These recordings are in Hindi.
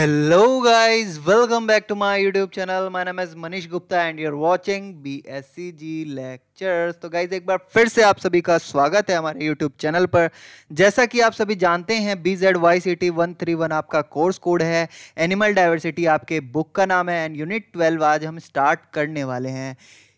Hello Hello guys, welcome back to my YouTube channel. My name is Manish Gupta and you're watching G lectures तो गाइज एक बार फिर से आप सभी का स्वागत है हमारे यूट्यूब चैनल पर जैसा कि आप सभी जानते हैं B Z Y C T one three one आपका कोर्स कोड है एनिमल डाइवर्सिटी आपके बुक का नाम है एंड यूनिट ट्वेल्व आज हम स्टार्ट करने वाले हैं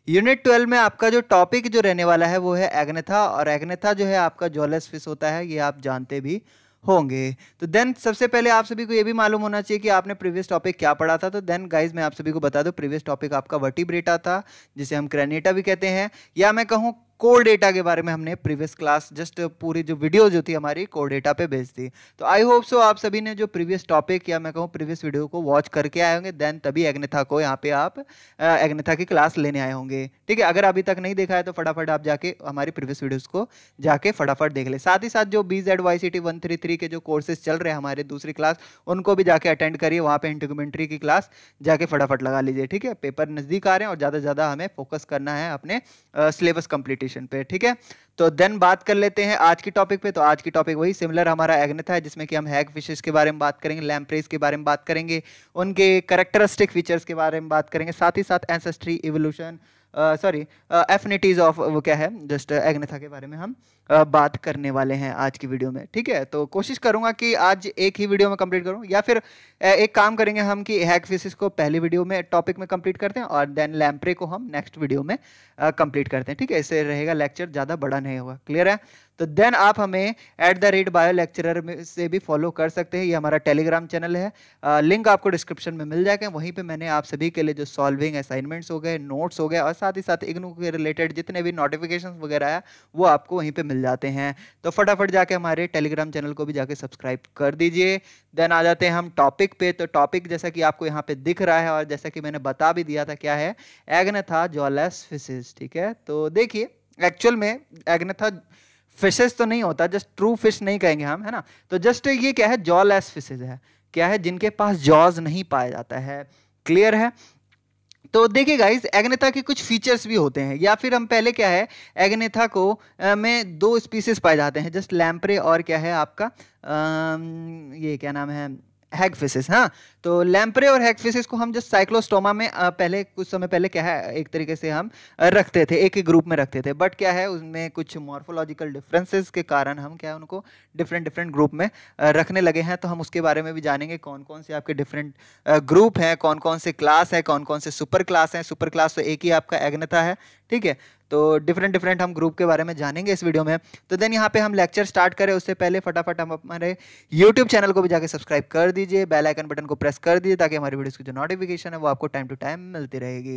यूनिट ट्वेल्व में आपका जो टॉपिक जो रहने वाला है वो है एग्नेथा और एग्नेथा जो है आपका ज्वेलस फिश होता है ये आप जानते भी होंगे तो देन सबसे पहले आप सभी को ये भी मालूम होना चाहिए कि आपने प्रीवियस टॉपिक क्या पढ़ा था तो देन गाइज मैं आप सभी को बता दूँ प्रीवियस टॉपिक आपका वर्टिब्रेटा था जिसे हम क्रेनेटा भी कहते हैं या मैं कहूँ कोर डेटा के बारे में हमने प्रीवियस क्लास जस्ट पूरी जो वीडियो जो थी हमारी कोर डेटा पे भेज दी तो आई होप सो आप सभी ने जो प्रीवियस टॉपिक या मैं कहूँ प्रीवियस वीडियो को वॉच करके आए होंगे देन तभी एग्नेथा को यहाँ पे आप एग्नेथा की क्लास लेने आए होंगे ठीक है अगर अभी तक नहीं देखा है तो फटाफट आप जाके हमारी प्रीवियस वीडियोज़ को जाके फटाफट देख ले साथ ही साथ जो B Z Y C T one three three के जो कोर्सेज चल रहे हैं हमारे दूसरी क्लास उनको भी जाके अटेंड करिए वहाँ पे इंटरक्यूमेंट्री की क्लास जाके फटाफट लगा लीजिए ठीक है पेपर नज़दीक आ रहे हैं और ज़्यादा से ज़्यादा हमें फोकस करना है अपने सिलेबस कंप्लीटेशन पोजीशन पे ठीक है तो देन बात कर लेते हैं आज की टॉपिक पे तो आज की टॉपिक वही सिमिलर हमारा एग्नेथ है जिसमें कि हम हैग फिशेज के बारे में बात करेंगे लैम्प्रेज के बारे में बात करेंगे उनके करेक्टरिस्टिक फीचर्स के बारे में बात करेंगे साथ ही साथ ancestry evolution sorry affinities of वो क्या है जस्ट एग्नेथा के बारे में हम बात करने वाले हैं आज की वीडियो में ठीक है तो कोशिश करूंगा कि आज एक ही वीडियो में कंप्लीट करूँ या फिर एक काम करेंगे हम कि हैक फिसिस को पहली वीडियो में टॉपिक में कंप्लीट करते हैं और देन लैम्प्रे को हम नेक्स्ट वीडियो में कंप्लीट करते हैं ठीक है इससे रहेगा लेक्चर ज़्यादा बड़ा नहीं होगा क्लियर है तो देन आप हमें एट द रेट बायो में से भी फॉलो कर सकते हैं ये हमारा टेलीग्राम चैनल है आ, लिंक आपको डिस्क्रिप्शन में मिल जाएगा वहीं पे मैंने आप सभी के लिए जो सॉल्विंग असाइनमेंट्स हो गए नोट्स हो गए और साथ ही साथ इग्नू के रिलेटेड जितने भी नोटिफिकेशन वगैरह आया वो आपको वहीं पर मिल जाते हैं तो फटाफट जाके हमारे टेलीग्राम चैनल को भी जाके सब्सक्राइब कर दीजिए देन आ जाते हैं हम टॉपिक पे तो टॉपिक जैसा कि आपको यहाँ पे दिख रहा है और जैसा कि मैंने बता भी दिया था क्या है एग्नेथा जॉलेस फिशेज ठीक है तो देखिए एक्चुअल में एग्नेथा फिशेज तो नहीं होता जस्ट ट्रू फिश नहीं कहेंगे हम है ना तो जस्ट ये क्या है जॉलेस फिशेज है क्या है जिनके पास जॉज नहीं पाया जाता है क्लियर है तो देखिए गाइज एग्नेथा के कुछ फीचर्स भी होते हैं या फिर हम पहले क्या है एग्नेथा को आ, में दो स्पीसीज पाए जाते हैं जस्ट लैम्परे और क्या है आपका आ, ये क्या नाम है हैगफिसिस हाँ तो लैम्प्रे और हैगफिसिस को हम जस्ट साइक्लोस्टोमा में पहले कुछ समय पहले क्या है एक तरीके से हम रखते थे एक ही ग्रुप में रखते थे बट क्या है उसमें कुछ मॉर्फोलॉजिकल डिफरेंसेस के कारण हम क्या है उनको डिफरेंट डिफरेंट ग्रुप में रखने लगे हैं तो हम उसके बारे में भी जानेंगे कौन कौन से आपके डिफरेंट ग्रुप हैं कौन कौन से क्लास है कौन कौन से सुपर क्लास हैं सुपर क्लास तो एक ही आपका एग्नता है ठीक है तो डिफरेंट डिफरेंट हम ग्रुप के बारे में जानेंगे इस वीडियो में तो देन यहाँ पे हम लेक्चर स्टार्ट करें उससे पहले फटाफट हम हमारे यूट्यूब चैनल को भी जाकर सब्सक्राइब कर दीजिए बेल आइकन बटन को प्रेस कर दीजिए ताकि हमारी वीडियोज़ की जो नोटिफिकेशन है वो आपको टाइम टू टाइम मिलती रहेगी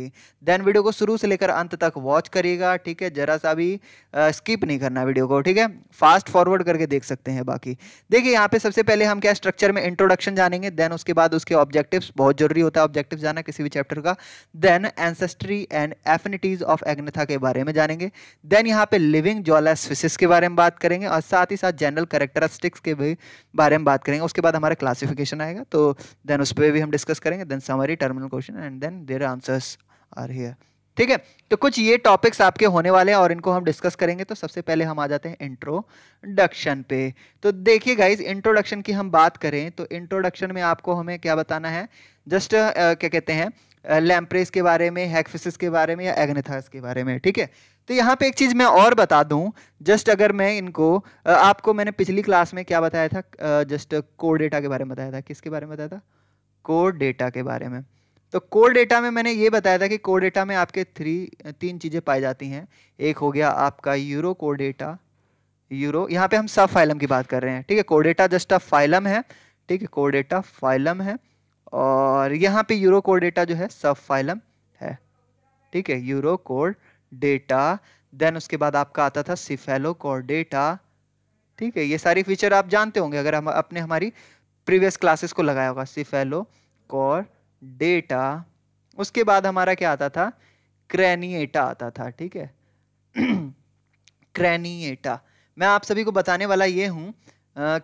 देन वीडियो को शुरू से लेकर अंत तक वॉच करिएगा ठीक है जरा सा भी स्किप नहीं करना वीडियो को ठीक है फास्ट फॉरवर्ड करके देख सकते हैं बाकी देखिए यहाँ पे सबसे पहले हम क्या स्ट्रक्चर में इंट्रोडक्शन जानेंगे देन उसके बाद उसके ऑब्जेक्टिव बहुत जरूरी होता है ऑब्जेक्टिव जाना किसी भी चैप्टर का then ancestry and affinities of Agnatha के बारे में में जानेंगे देन यहाँ पे लिविंग ज्वाला स्विसेस के बारे में बात करेंगे और साथ ही साथ जनरल करेक्टरिस्टिक्स के भी बारे में बात करेंगे उसके बाद हमारा क्लासिफिकेशन आएगा तो देन उस पर भी हम डिस्कस करेंगे then summary terminal question and then there answers are here ठीक है तो कुछ ये टॉपिक्स आपके होने वाले हैं और इनको हम डिस्कस करेंगे तो सबसे पहले हम आ जाते हैं इंट्रोडक्शन पे तो देखिए गाइज इंट्रोडक्शन की हम बात करें तो इंट्रोडक्शन में आपको हमें क्या बताना है जस्ट uh, क्या कहते हैं लैम्प्रेस के बारे में हैकफिसिस के बारे में या एग्नेथास के बारे में ठीक है तो यहाँ पे एक चीज़ मैं और बता दूँ जस्ट अगर मैं इनको आपको मैंने पिछली क्लास में क्या बताया था जस्ट कोर डेटा के बारे में बताया था किसके बारे में बताया था कोर डेटा के बारे में तो कोर डेटा में मैंने ये बताया था कि कोर डेटा में आपके थ्री तीन चीज़ें पाई जाती हैं एक हो गया आपका यूरो कोर डेटा यूरो यहाँ पे हम सब फाइलम की बात कर रहे हैं ठीक है Chordata just a phylum है ठीक है कोर डेटा फाइलम है और यहाँ पे यूरो कोड डेटा जो है सब फाइलम है ठीक है यूरो कोड डेटा देन उसके बाद आपका आता था सिफेलो कोड डेटा ठीक है ये सारी फीचर आप जानते होंगे अगर हम अपने हमारी प्रीवियस क्लासेस को लगाया होगा सिफेलो कोर डेटा उसके बाद हमारा क्या आता था क्रैनिएटा आता था ठीक है क्रैनिएटा मैं आप सभी को बताने वाला ये हूँ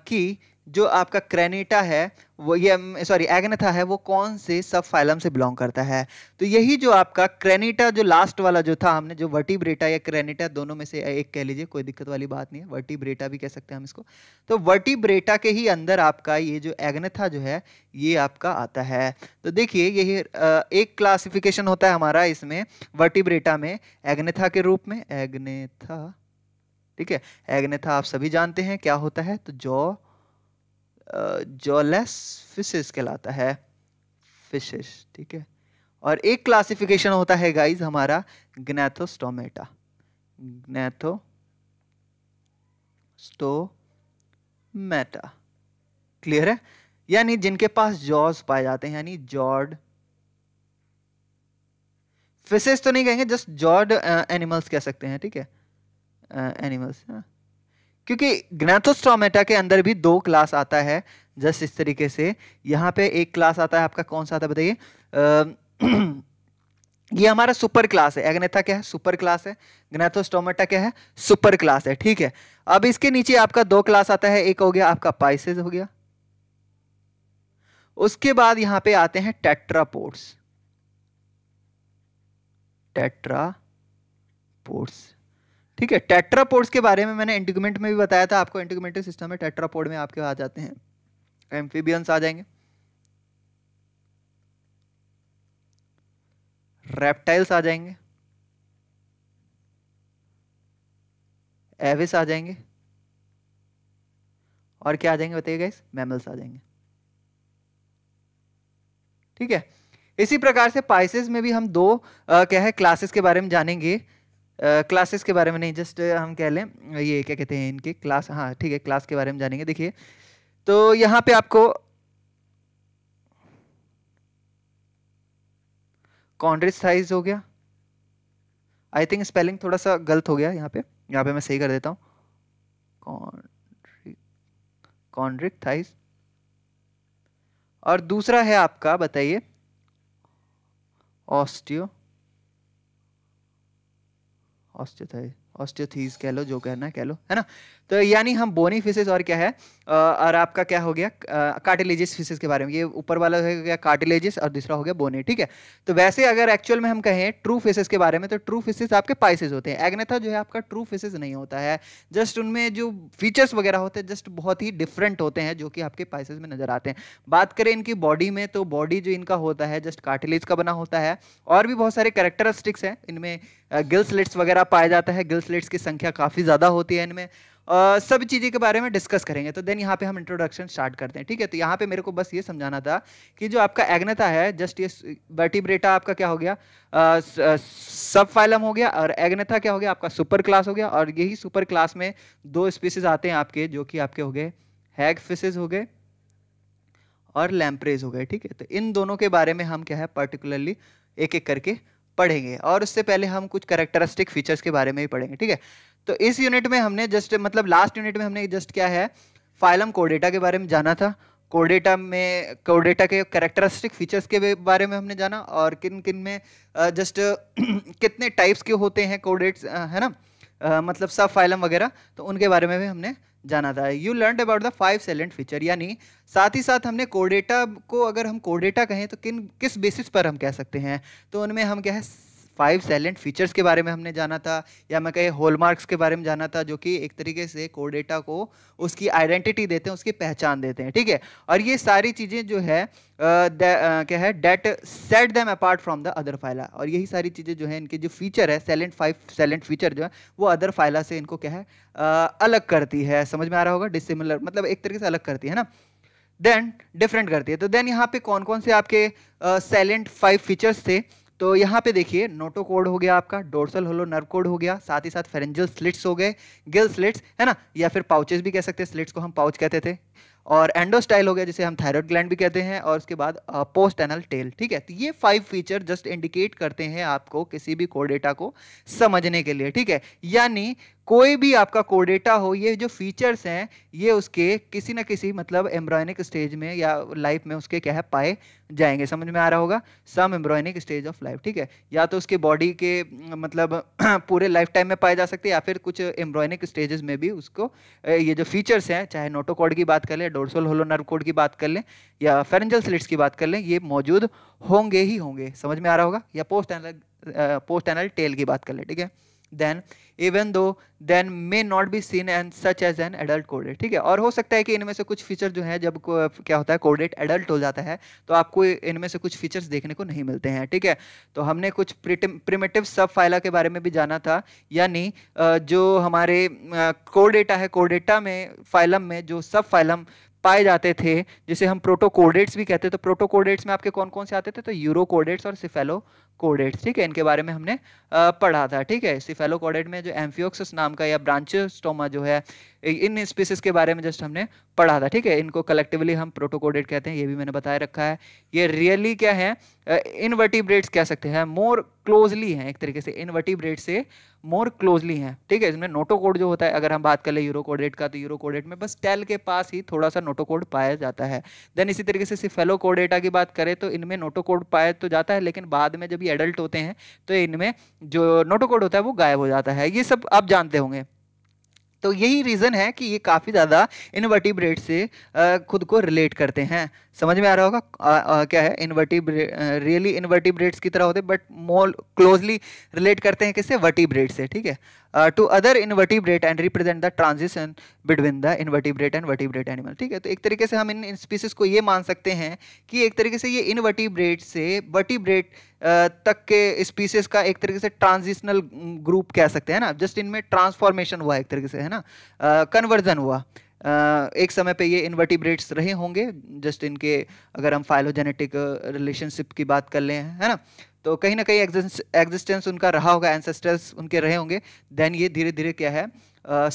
कि जो आपका क्रेनेटा है वो ये सॉरी एग्नेथा है वो कौन से सब फाइलम से बिलोंग करता है तो यही जो आपका क्रेनेटा जो लास्ट वाला जो था हमने जो वर्टिब्रेटा या क्रेनेटा दोनों में से एक कह लीजिए कोई दिक्कत वाली बात नहीं है वर्टिब्रेटा भी कह सकते हैं हम इसको तो वर्टिब्रेटा के ही अंदर आपका ये जो एग्नेथा जो है ये आपका आता है तो देखिए यही एक क्लासिफिकेशन होता है हमारा इसमें वर्टिब्रेटा में एग्नेथा के रूप में एग्नेथा ठीक है एग्नेथा आप सभी जानते हैं क्या होता है तो जॉ जॉलेस फिशेस कहलाता है फिशेस ठीक है और एक क्लासिफिकेशन होता है गाइज हमारा ग्नेथो स्टो स्टोमेटा क्लियर है यानी जिनके पास जॉज पाए जाते हैं यानी जॉर्ड फिशेस तो नहीं कहेंगे जस्ट जॉर्ड एनिमल्स कह सकते हैं ठीक है एनिमल्स uh, हाँ। क्योंकि ग्नाथोस्टोमेटा के अंदर भी दो क्लास आता है जस्ट इस तरीके से यहाँ पे एक क्लास आता है आपका कौन सा आता है बताइए ये हमारा सुपर क्लास है एग्नेथा क्या है सुपर क्लास है ग्नाथोस्टोमेटा क्या है सुपर क्लास है ठीक है अब इसके नीचे आपका दो क्लास आता है एक हो गया आपका पाइसेज हो गया उसके बाद यहां पे आते हैं टेट्रा पोर्ट्स ठीक है टेट्रापोड्स के बारे में मैंने इंटीग्रमेंट में भी बताया था आपको एंटीगमेंटिक सिस्टम में टेट्रापोड में आपके आ जाते हैं एम्फीबियंस आ जाएंगे रेप्टाइल्स आ जाएंगे एविस आ जाएंगे और क्या आ जाएंगे बताइए गाइस मैमल्स आ जाएंगे ठीक है इसी प्रकार से पाइसेस में भी हम दो आ, क्या है क्लासेस के बारे में जानेंगे क्लासेस uh, के बारे में नहीं जस्ट हम कह लें ये क्या कहते हैं इनके क्लास हाँ ठीक है क्लास के बारे में जानेंगे देखिए तो यहाँ पे आपको कॉन्ड्रिज साइज हो गया आई थिंक स्पेलिंग थोड़ा सा गलत हो गया यहाँ पे यहाँ पे मैं सही कर देता हूँ कॉन्ड्रिक कॉन्ड्रिक थाइज और दूसरा है आपका बताइए ऑस्टियो ऑस्टियोथाइज ऑस्टियोथीज कह लो जो कहना है कह लो है ना तो यानी हम बोनी फिशेज और क्या है और आपका क्या हो गया कार्टिलेजिस फिशेज के बारे में ये ऊपर वाला हो गया कार्टिलेजिस और दूसरा हो गया बोनी ठीक है तो वैसे अगर एक्चुअल में हम कहें ट्रू फिशेज के बारे में तो ट्रू फिशेज आपके पाइसेज होते हैं एग्नेथा जो है आपका ट्रू फिशेज नहीं होता है जस्ट उनमें जो फीचर्स वगैरह होते हैं जस्ट बहुत ही डिफरेंट होते हैं जो कि आपके पाइसेज में नजर आते हैं बात करें इनकी बॉडी में तो बॉडी जो इनका होता है जस्ट कार्टिलेज का बना होता है और भी बहुत सारे कैरेक्टरिस्टिक्स हैं इनमें गिल्सलेट्स वगैरह पाया जाता है गिल्सलेट्स की संख्या काफ़ी ज़्यादा होती है इनमें सब चीज़ें के बारे में डिस्कस करेंगे तो देन यहाँ पे हम इंट्रोडक्शन स्टार्ट करते हैं ठीक है तो यहाँ पे मेरे को बस ये समझाना था कि जो आपका एग्नेता है जस्ट ये वर्टिब्रेटा आपका क्या हो गया सब फाइलम हो गया और एग्नेथा क्या हो गया आपका सुपर क्लास हो गया और यही सुपर क्लास में दो स्पीसीज आते हैं आपके जो कि आपके हो गए हैग फिशेज हो गए और लैम्प्रेज हो गए ठीक है तो इन दोनों के बारे में हम क्या है पर्टिकुलरली एक एक करके पढ़ेंगे और उससे पहले हम कुछ करेक्टरिस्टिक फीचर्स के बारे में भी पढ़ेंगे ठीक है तो इस यूनिट में हमने जस्ट मतलब लास्ट यूनिट में हमने जस्ट क्या है फाइलम कोडेटा के बारे में जाना था कोडेटा में कोडेटा के करेक्टरिस्टिक फीचर्स के बारे में हमने जाना और किन किन में जस्ट कितने टाइप्स के होते हैं कोडेट्स है ना मतलब सब फाइलम वगैरह तो उनके बारे में भी हमने जाना था you learn about the five salient feature यानी साथ ही साथ हमने कोडेटा को अगर हम कोडेटा कहें तो किन किस बेसिस पर हम कह सकते हैं तो उनमें हम क्या है फाइव साइलेंट फीचर्स के बारे में हमने जाना था या मैं कहे हॉलमार्क्स के बारे में जाना था जो कि एक तरीके से कोर डेटा को उसकी आइडेंटिटी देते हैं उसकी पहचान देते हैं ठीक है और ये सारी चीज़ें जो है क्या है that set them apart from the other phyla और यही सारी चीज़ें जो है इनके जो फीचर है सैलेंट फाइव सैलेंट फीचर जो है वो अदर फाइला से इनको क्या है आ, अलग करती है समझ में आ रहा होगा डिसिमिलर मतलब एक तरीके से अलग करती है ना देन डिफरेंट करती है तो देन यहाँ पे कौन कौन से आपके सैलेंट फाइव फीचर्स थे तो यहाँ पे देखिए नोटो कोड हो गया आपका डोर्सल होलो नर्व कोड हो गया साथ ही साथ फेरेंजल स्लिट्स हो गए गिल स्लिट्स है ना या फिर पाउचेस भी कह सकते हैं स्लिट्स को हम पाउच कहते थे और एंडोस्टाइल हो गया जिसे हम थायरॉयड ग्लैंड भी कहते हैं और उसके बाद पोस्ट एनल टेल ठीक है तो ये फाइव फीचर जस्ट इंडिकेट करते हैं आपको किसी भी कोडेटा को समझने के लिए ठीक है यानी कोई भी आपका कोडेटा हो ये जो फीचर्स हैं ये उसके किसी ना किसी मतलब एम्ब्रॉयनिक स्टेज में या लाइफ में उसके क्या है पाए जाएंगे समझ में आ रहा होगा some embryonic stage of life ठीक है या तो उसके बॉडी के मतलब पूरे लाइफ टाइम में पाए जा सकते हैं या फिर कुछ एम्ब्रॉयनिक स्टेजेस में भी उसको ये जो फीचर्स हैं चाहे नोटोकॉड की बात कर लें होलो नर्व कोड की बात कर लें या फेरेंजल स्लिट्स की बात कर लें ये मौजूद होंगे ही होंगे समझ में आ रहा होगा या post anal post anal tail की बात कर लें ठीक है then even though then may not be seen in such as an adult कोडेट ठीक है और हो सकता है कि इनमें से कुछ फीचर जो है जब क्या होता है कोडेट एडल्ट हो जाता है तो आपको इनमें से कुछ फीचर्स देखने को नहीं मिलते हैं ठीक है तो हमने कुछ प्रिमेटिव सब फाइला के बारे में भी जाना था यानी जो हमारे कोडेटा है कोडेटा में फाइलम में जो सब फाइलम पाए जाते थे जिसे हम प्रोटोकोडेट्स भी कहते हैं तो प्रोटोकोडेट्स में आपके कौन कौन से आते थे तो यूरोकोडेट्स और सिफेलो कोडेट ठीक है इनके बारे में हमने पढ़ा था ठीक है सिफेलो कोडेट में जो एम्फियोक्सिस नाम का या स्टोमा जो है इन स्पीसीज के बारे में जस्ट हमने पढ़ा था ठीक है इनको कलेक्टिवली हम प्रोटोकोडेट कहते हैं ये भी मैंने बताया रखा है ये रियली क्या है इनवर्टिब्रेट्स कह सकते हैं मोर क्लोजली हैं एक तरीके से इनवर्टिब्रेट से मोर क्लोजली हैं ठीक है इसमें नोटोकोड जो होता है अगर हम बात कर ले यूरोकोडेट का तो यूरोकोडेट में बस टेल के पास ही थोड़ा सा नोटोकोड पाया जाता है देन इसी तरीके से कोडेटा की बात करें तो इनमें नोटोकोड पाया तो जाता है लेकिन बाद में जब भी एडल्ट होते हैं तो इनमें जो नोटोकोड होता है वो गायब हो जाता है ये सब आप जानते होंगे तो यही रीज़न है कि ये काफ़ी ज़्यादा इनवर्टिब्रेट से खुद को रिलेट करते हैं समझ में आ रहा होगा क्या है इनवर्टिब्रे रियली इनवर्टिब्रेट्स की तरह होते बट मोर क्लोजली रिलेट करते हैं किससे वर्टिब्रेट से ठीक है to other invertebrate and represent the transition between the invertebrate and vertebrate animal ठीक है तो एक तरीके से हम इन, इन स्पीसीज को ये मान सकते हैं कि एक तरीके से ये इनवर्टिब्रेट से वर्टिब्रेट uh, तक के स्पीसीज का एक तरीके से ट्रांजिशनल ग्रुप mm, कह सकते हैं ना जस्ट इनमें ट्रांसफॉर्मेशन हुआ एक तरीके से है ना कन्वर्जन uh, हुआ एक समय पे ये इन्वर्टिब्रेट्स रहे होंगे जस्ट इनके अगर हम फाइलोजेनेटिक रिलेशनशिप की बात कर ले है ना तो कहीं ना कहीं एग्जिस्टेंस उनका रहा होगा एंसेस्टर्स उनके रहे होंगे देन ये धीरे धीरे क्या है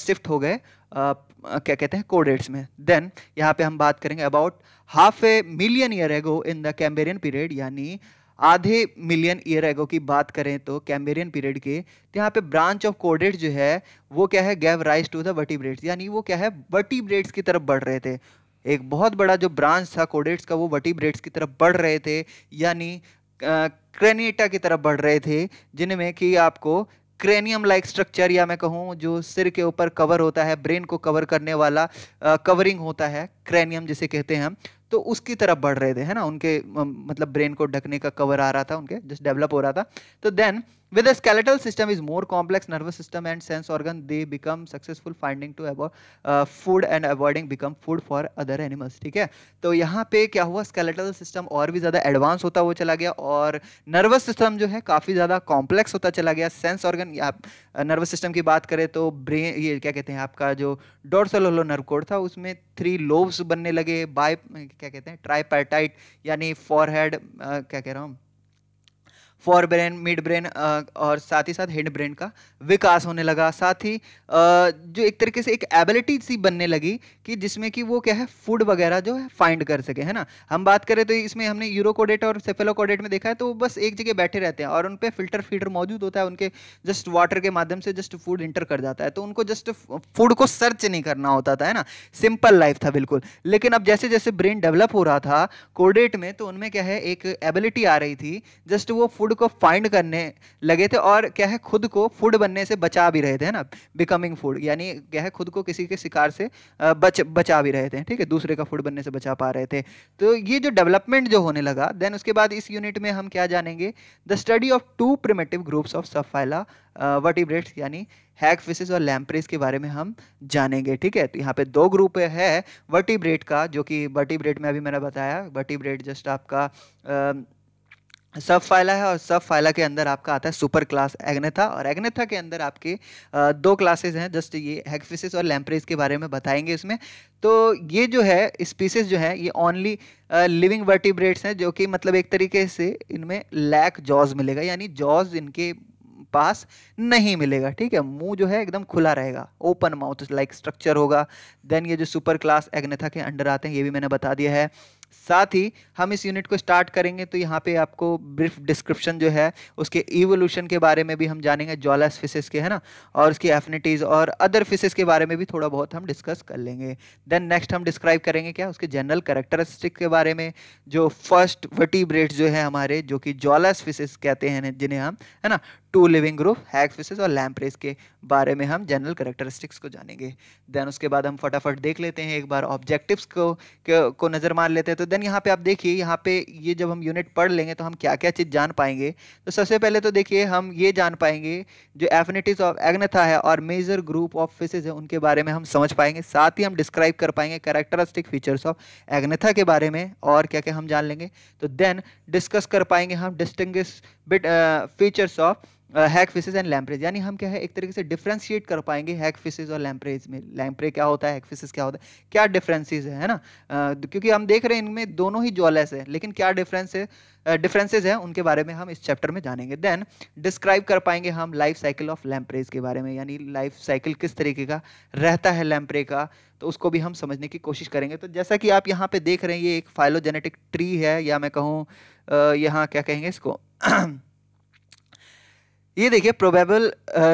शिफ्ट हो गए क्या कहते हैं कोडेट्स में देन यहाँ पे हम बात करेंगे about half a million year ago in the कैम्बेरियन period यानी आधे मिलियन ईयर एगो की बात करें तो कैम्बेरियन पीरियड के तो यहाँ पे ब्रांच ऑफ कोडेट जो है वो क्या है gave rise to the vertebrates यानी वो क्या है वर्टिब्रेट्स की तरफ बढ़ रहे थे एक बहुत बड़ा जो ब्रांच था कोडेट्स का वो वर्टिब्रेट्स की तरफ बढ़ रहे थे यानी क्रेनेटा की तरफ बढ़ रहे थे जिनमें कि आपको क्रेनियम लाइक स्ट्रक्चर या मैं कहूँ जो सिर के ऊपर कवर होता है ब्रेन को कवर करने वाला कवरिंग होता है क्रेनियम जिसे कहते हैं हम तो उसकी तरफ बढ़ रहे थे है ना उनके मतलब ब्रेन को ढकने का कवर आ रहा था उनके जस्ट डेवलप हो रहा था तो then With the skeletal system is more complex nervous system and sense organ, they become successful finding to about uh, food and avoiding become food for other animals. ठीक है तो यहाँ पे क्या हुआ skeletal system और भी ज़्यादा advanced होता हुआ चला गया और nervous system जो है काफ़ी ज़्यादा complex होता चला गया sense organ आप nervous system की बात करें तो brain ये क्या कहते हैं आपका जो dorsal होलो nerve cord था उसमें थ्री lobes बनने लगे बाय क्या कहते हैं tripartite यानी फॉरहेड क्या कह रहा हूँ फॉर ब्रेन मिड ब्रेन और साथ ही साथ हेड ब्रेन का विकास होने लगा साथ ही uh, जो एक तरीके से एक एबिलिटी सी बनने लगी कि जिसमें कि वो क्या है फूड वगैरह जो है फाइंड कर सके है ना हम बात करें तो इसमें हमने यूरोकोडेट और सेफेलोकोडेट में देखा है तो बस एक जगह बैठे रहते हैं और उन पर फिल्टर फीडर मौजूद होता है उनके जस्ट वाटर के माध्यम से जस्ट फूड इंटर कर जाता है तो उनको जस्ट फूड को सर्च नहीं करना होता था है ना सिंपल लाइफ था बिल्कुल लेकिन अब जैसे जैसे ब्रेन डेवलप हो रहा था कोडेट में तो उनमें क्या है एक एबिलिटी आ रही थी जस्ट वो फूड फूड को फाइंड करने लगे थे और क्या है खुद को फूड बनने से बचा भी रहे थे है ना बिकमिंग फूड यानी क्या है खुद को किसी के शिकार से बच बचा भी रहे थे ठीक है दूसरे का फूड बनने से बचा पा रहे थे तो ये जो डेवलपमेंट जो होने लगा देन उसके बाद इस यूनिट में हम क्या जानेंगे the study of two primitive groups of subphyla vertebrates यानी हैक फिशेज और लैम्प्रेस के बारे में हम जानेंगे ठीक है तो यहाँ पे दो ग्रुप है वर्टिब्रेट का जो कि वर्टिब्रेट में अभी मैंने बताया वर्टिब्रेट जस्ट आपका सब फाइला है और सब फाइला के अंदर आपका आता है सुपर क्लास एग्नेथा और एग्नेथा के अंदर आपके दो क्लासेस हैं जस्ट ये हैगफिसिस और लैम्प्रेस के बारे में बताएंगे इसमें तो ये जो है स्पीसीज जो है ये ओनली लिविंग वर्टिब्रेट्स हैं जो कि मतलब एक तरीके से इनमें लैक जॉज मिलेगा यानी जॉज इनके पास नहीं मिलेगा ठीक है मुंह जो है एकदम खुला रहेगा ओपन माउथ लाइक स्ट्रक्चर होगा देन ये जो सुपर क्लास एग्नेथा के अंडर आते हैं ये भी मैंने बता दिया है साथ ही हम इस यूनिट को स्टार्ट करेंगे तो यहाँ पे आपको ब्रीफ डिस्क्रिप्शन जो है उसके इवोल्यूशन के बारे में भी हम जानेंगे जॉलस फिशेस के है ना और उसकी एफिनिटीज़ और अदर फिशेस के बारे में भी थोड़ा बहुत हम डिस्कस कर लेंगे देन नेक्स्ट हम डिस्क्राइब करेंगे क्या उसके जनरल करेक्टरिस्टिक के बारे में जो फर्स्ट वटी जो है हमारे जो कि जॉलस फिशेस कहते हैं जिन्हें हम है ना टू लिविंग ग्रुप हैग फिशेज और रेस के बारे में हम जनरल करेक्टरिस्टिक्स को जानेंगे देन उसके बाद हम फटाफट देख लेते हैं एक बार ऑब्जेक्टिव्स को को नज़र मार लेते हैं तो देन यहाँ पे आप देखिए यहाँ पे ये जब हम यूनिट पढ़ लेंगे तो हम क्या क्या चीज़ जान पाएंगे तो सबसे पहले तो देखिए हम ये जान पाएंगे जो एफिनिटीज़ ऑफ एग्नेथा है और मेजर ग्रुप ऑफ फिशेज है उनके बारे में हम समझ पाएंगे साथ ही हम डिस्क्राइब कर पाएंगे करेक्टरिस्टिक फीचर्स ऑफ एग्नेथा के बारे में और क्या क्या हम जान लेंगे तो देन डिस्कस कर पाएंगे हम distinguishing features of hack hagfishes and lampreys यानी हम क्या है एक तरीके से डिफ्रेंशिएट कर पाएंगे हैक फिशेज और लैम्प्रेज में लैम्प्रे क्या होता है हैक फिशेज क्या होता है क्या डिफरेंसेस है है ना uh, क्योंकि हम देख रहे हैं इनमें दोनों ही जॉलेस है लेकिन क्या डिफरेंस है डिफरेंसेज uh, हैं उनके बारे में हम इस चैप्टर में जानेंगे देन डिस्क्राइब कर पाएंगे हम लाइफ साइकिल ऑफ लैम्प्रेज के बारे में यानी लाइफ साइकिल किस तरीके का रहता है लैम्प्रे का तो उसको भी हम समझने की कोशिश करेंगे तो जैसा कि आप यहाँ पे देख रहे हैं ये एक फाइलोजेनेटिक ट्री है या मैं कहूँ यहाँ क्या कहेंगे इसको ये देखिए probable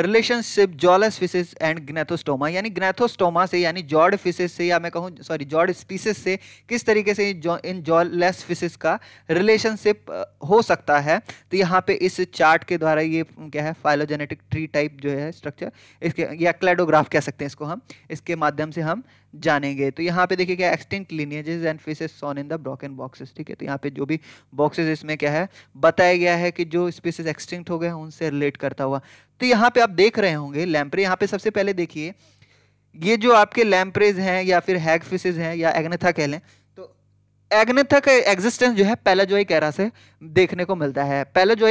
relationship jawless fishes and Gnathostomata यानी ग्नेथोस्टोमा से यानी जॉर्ड फिशेस से या मैं कहूँ सॉरी जॉर्ड स्पीसीज से किस तरीके से इन जॉलेस फिशेस का रिलेशनशिप uh, हो सकता है तो यहाँ पे इस चार्ट के द्वारा ये क्या है फाइलोजेनेटिक ट्री टाइप जो है स्ट्रक्चर इसके या क्लेडोग्राफ कह सकते हैं इसको हम इसके माध्यम से हम जानेंगे तो यहाँ पे देखिए क्या extinct lineages and fishes shown in the broken boxes ठीक है तो यहाँ पे जो भी बॉक्सेस इसमें क्या है बताया गया है कि जो स्पीसीज एक्सटिंक्ट हो गए उनसे रिलेट करता हुआ तो यहाँ पे आप देख रहे होंगे लैम्प्रे यहाँ पे सबसे पहले देखिए ये जो आपके लैम्प्रेज हैं या फिर हैग फिशेज हैं या एग्नेथा कह लें एग्नेथक एग्जिस्टेंस जो है एक एरा से देखने को मिलता है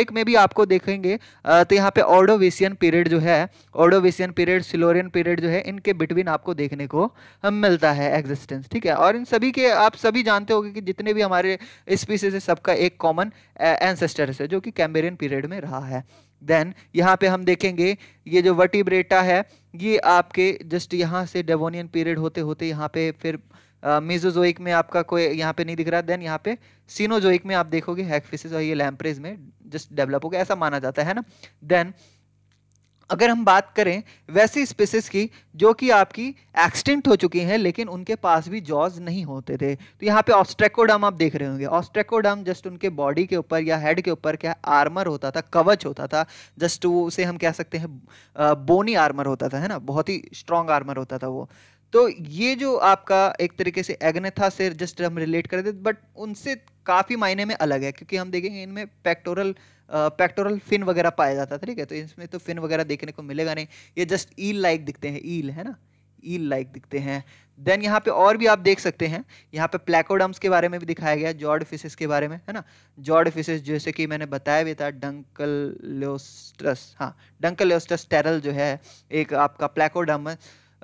एक में भी आपको देखेंगे तो यहाँ पे ऑर्डोवेशियन पीरियड जो है ऑर्डोवेसियन पीरियड सिलोरियन पीरियड जो है इनके बिटवीन आपको देखने को मिलता है एग्जिस्टेंस ठीक है और इन सभी के आप सभी जानते हो कि जितने भी हमारे स्पीसीज है सबका एक कॉमन एंसेस्टर्स है जो कि कैम्बेरियन पीरियड में रहा है देन यहाँ पे हम देखेंगे ये जो वटिब्रेटा है ये आपके जस्ट यहाँ से डेवोनियन पीरियड होते होते यहाँ पे फिर मेजोजोइक में आपका कोई यहाँ पे नहीं दिख रहा देन यहाँ पे सीनोजोइक में आप देखोगे हैकफिसिस और ये लैम्प्रेज में जस्ट डेवलप हो गया ऐसा माना जाता है ना देन अगर हम बात करें वैसी स्पीसीज की जो कि आपकी एक्सटिंक्ट हो चुकी हैं लेकिन उनके पास भी जॉज नहीं होते थे तो यहाँ पे ऑस्ट्रेकोडम आप देख रहे होंगे ऑस्ट्रेकोडम जस्ट उनके बॉडी के ऊपर या हेड के ऊपर क्या आर्मर होता था कवच होता था जस्ट वो उसे हम कह सकते हैं बोनी आर्मर होता था है ना बहुत ही स्ट्रॉन्ग आर्मर होता था वो तो ये जो आपका एक तरीके से एग्नेथा से जस्ट हम रिलेट कर थे बट उनसे काफ़ी मायने में अलग है क्योंकि हम देखेंगे इनमें पैक्टोरल पैक्टोरल फिन वगैरह पाया जाता था ठीक है तो इसमें तो फिन वगैरह देखने को मिलेगा नहीं ये जस्ट ईल लाइक दिखते हैं ईल है ना ईल लाइक दिखते हैं देन यहाँ पे और भी आप देख सकते हैं यहाँ पे प्लेकोडम्स के बारे में भी दिखाया गया जॉर्ड फिशेस के बारे में है ना जॉर्ड फिशेस जैसे कि मैंने बताया भी था डंकल हाँ डंकल टेरल जो है एक आपका प्लेकोडम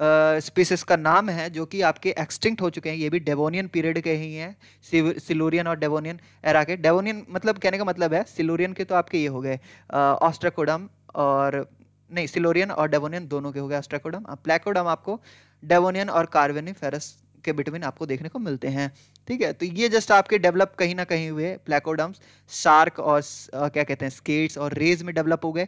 स्पीसीज का नाम है जो कि आपके एक्सटिंक्ट हो चुके हैं ये भी डेवोनियन पीरियड के ही हैं सिलोरियन और डेवोनियन एरा के डेवोनियन मतलब कहने का मतलब है सिलोरियन के तो आपके ये हो गए ऑस्ट्राकोडम और नहीं सिलोरियन और डेवोनियन दोनों के हो गए ऑस्ट्राकोडम प्लेकोडम आपको डेवोनियन और कार्वेनिफेरस के बिटवीन आपको देखने को मिलते हैं ठीक है तो ये जस्ट आपके डेवलप कहीं ना कहीं हुए प्लेकोडम्स शार्क और क्या कहते हैं स्केट्स और रेज में डेवलप हो गए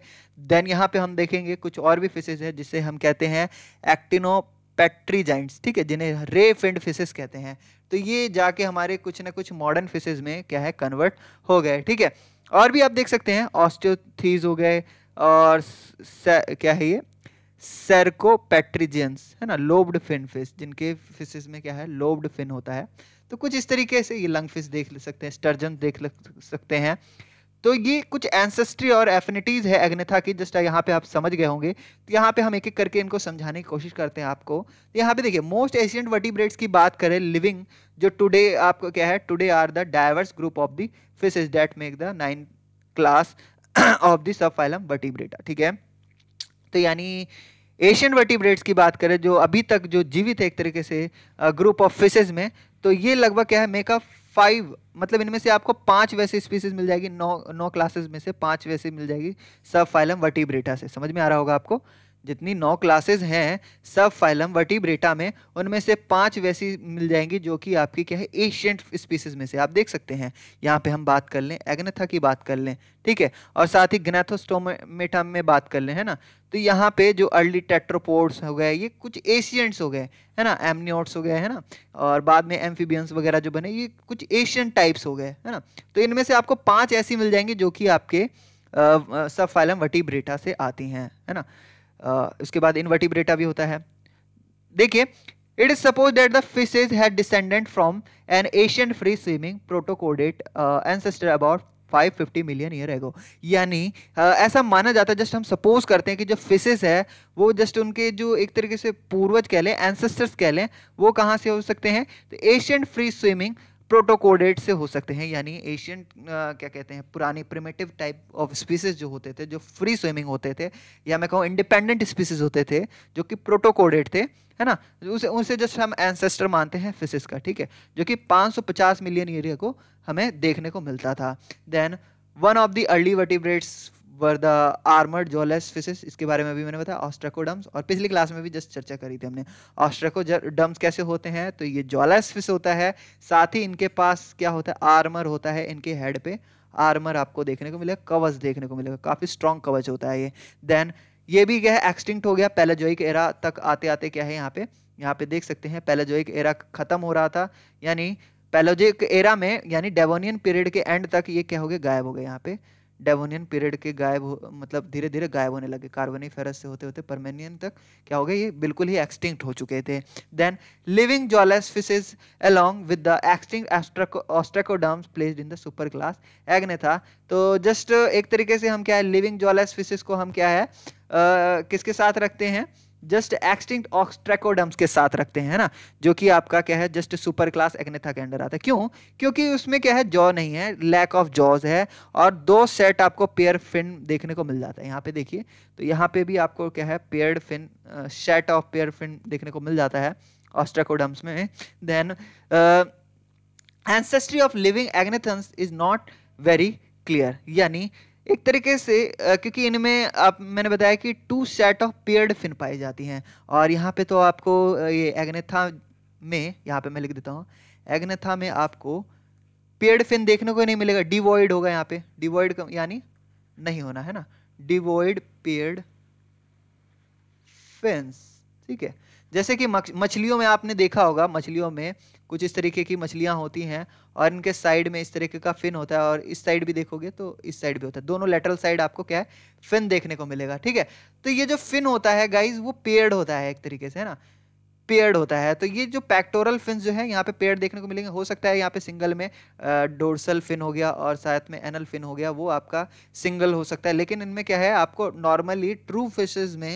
देन यहाँ पे हम देखेंगे कुछ और भी फिशेज है जिसे हम कहते हैं एक्टिनो पैट्री जाइंट्स ठीक है जिन्हें रे फिंड फिशेज कहते हैं तो ये जाके हमारे कुछ ना कुछ मॉडर्न फिशेज में क्या है कन्वर्ट हो गए ठीक है और भी आप देख सकते हैं ऑस्टोथीज हो गए और क्या है ये सर्कोपेट्रिजियंस है ना लोब्ड फिन फिश जिनके फिशेस में क्या है लोब्ड फिन होता है तो कुछ इस तरीके से ये लंग फिश देख सकते हैं स्टर्जन देख सकते हैं तो ये कुछ एंसेस्ट्री और एफिनिटीज़ है एग्नेथा की जस्ट यहाँ पे आप समझ गए होंगे तो यहाँ पे हम एक एक करके इनको समझाने की कोशिश करते हैं आपको तो यहाँ पे देखिए मोस्ट एशियंट वर्टिब्रेट्स की बात करें लिविंग जो टुडे आपको क्या है today are the diverse group of the fishes that make the nine class of the subphylum Vertebrata ठीक है तो यानी एशियन वर्टिब्रेट्स की बात करें जो अभी तक जो जीवित है एक तरीके से ग्रुप ऑफ फिशेज में तो ये लगभग क्या है मेकअप फाइव मतलब इनमें से आपको पांच वैसे स्पीसीज मिल जाएगी नौ नौ क्लासेस में से पांच वैसे मिल जाएगी सब फाइलम वर्टिब्रेटा से समझ में आ रहा होगा आपको जितनी नौ क्लासेस हैं सब फाइलम वर्टिब्रेटा में उनमें से पांच वैसी मिल जाएंगी जो कि आपकी क्या है एशियंट स्पीसीज में से आप देख सकते हैं यहाँ पे हम बात कर लें एग्नेथा की बात कर लें ठीक है और साथ ही ग्नेथोस्टोमेटा में बात कर लें है ना तो यहाँ पे जो अर्ली टेट्रोपोर्ट्स हो गए ये कुछ एशियंट्स हो गए है ना एमनियोट्स हो गए है ना और बाद में एम्फीबियंस वगैरह जो बने ये कुछ एशियन टाइप्स हो गए है ना तो इनमें से आपको पाँच ऐसी मिल जाएंगी जो कि आपके सब फाइलम वटीब्रेटा से आती हैं है ना उसके बाद इनवर्टिब्रेटा भी होता है देखिए it is suppose that the fishes had descendant from an Asian free swimming protochordate ancestor about 550 million year ago यानी ऐसा माना जाता है जस्ट हम सपोज करते हैं कि जो फिशेज है वो जस्ट उनके जो एक तरीके से पूर्वज कह लें एंसेस्टर्स कह लें वो कहाँ से हो सकते हैं तो एशियन फ्री स्विमिंग प्रोटोकोडेट से हो सकते हैं यानी एशियन क्या कहते हैं पुरानी प्रिमेटिव टाइप ऑफ स्पीसीज जो होते थे जो फ्री स्विमिंग होते थे या मैं कहूँ इंडिपेंडेंट स्पीसीज होते थे जो कि प्रोटोकोडेट थे है ना उसे उनसे जस्ट हम एंसेस्टर मानते हैं फिसिस का ठीक है जो कि 550 मिलियन एरिया को हमें देखने को मिलता था then one of the early vertebrates were the armoured jawless fishes इसके बारे में भी मैंने बताया ऑस्ट्रेकोडम्स और पिछली क्लास में भी जस्ट चर्चा करी थी हमने डम्स कैसे होते हैं तो ये जोलेस फिश होता है साथ ही इनके पास क्या होता है आर्मर होता है इनके हेड पे आर्मर आपको देखने को मिलेगा कवच देखने को मिलेगा काफ़ी स्ट्रॉन्ग कवच होता है ये देन ये भी क्या है एक्सटिंक्ट हो गया पहले जोइक एरा तक आते आते क्या है यहाँ पे यहाँ पे देख सकते हैं पहले जोइक एरा खत्म हो रहा था यानी पहले जो एरा में यानी डेवोनियन पीरियड के एंड तक ये क्या हो गया गायब हो गया यहाँ पे डेवोनियन पीरियड के गायब हो मतलब धीरे धीरे गायब होने लगे कार्बनी फेरस से होते होते परमेनियन तक क्या हो गए ये बिल्कुल ही एक्सटिंक्ट हो चुके थे then living jawless fishes along with the extinct ostracoderms placed in the super class था तो जस्ट एक तरीके से हम क्या है लिविंग जॉलेस फिशेज को हम क्या है आ, किसके साथ रखते हैं जस्ट एक्सटिंक्ट ऑक्सट्रेकोडम्स के साथ रखते हैं ना जो कि आपका क्या है जस्ट सुपर क्लास एग्नेथा के अंडर आता है क्यों क्योंकि उसमें क्या है जॉ नहीं है लैक ऑफ जॉज है और दो सेट आपको पेयर फिन देखने को मिल जाता है यहाँ पे देखिए तो यहाँ पे भी आपको क्या है pair fin set of pair fin देखने को मिल जाता है ऑस्ट्रेकोडम्स में then ancestry of living agnathans is not very clear यानी एक तरीके से क्योंकि इनमें आप मैंने बताया कि two set of paired fin पाई जाती हैं और यहाँ पे तो आपको ये एग्नेथा में यहाँ पे मैं लिख देता हूँ एग्नेथा में आपको पेयर्ड फिन देखने को नहीं मिलेगा डिवॉइड होगा यहाँ पे डिवॉइड यानी नहीं होना है ना डिवॉइड पेयर्ड फिन ठीक है जैसे कि मछलियों में आपने देखा होगा मछलियों में कुछ इस तरीके की मछलियाँ होती हैं और इनके साइड में इस तरीके का फिन होता है और इस साइड भी देखोगे तो इस साइड भी होता है दोनों लेटरल साइड आपको क्या है फिन देखने को मिलेगा ठीक है तो ये जो फिन होता है गाइज वो पेयर्ड होता है एक तरीके से है ना पेयर्ड होता है तो ये जो पैक्टोरल फिन जो है यहाँ पे पेयर देखने को मिलेंगे हो सकता है यहाँ पे सिंगल में डोर्सल फिन हो गया और साथ में एनल फिन हो गया वो आपका सिंगल हो सकता है लेकिन इनमें क्या है आपको नॉर्मली ट्रू फिशेज में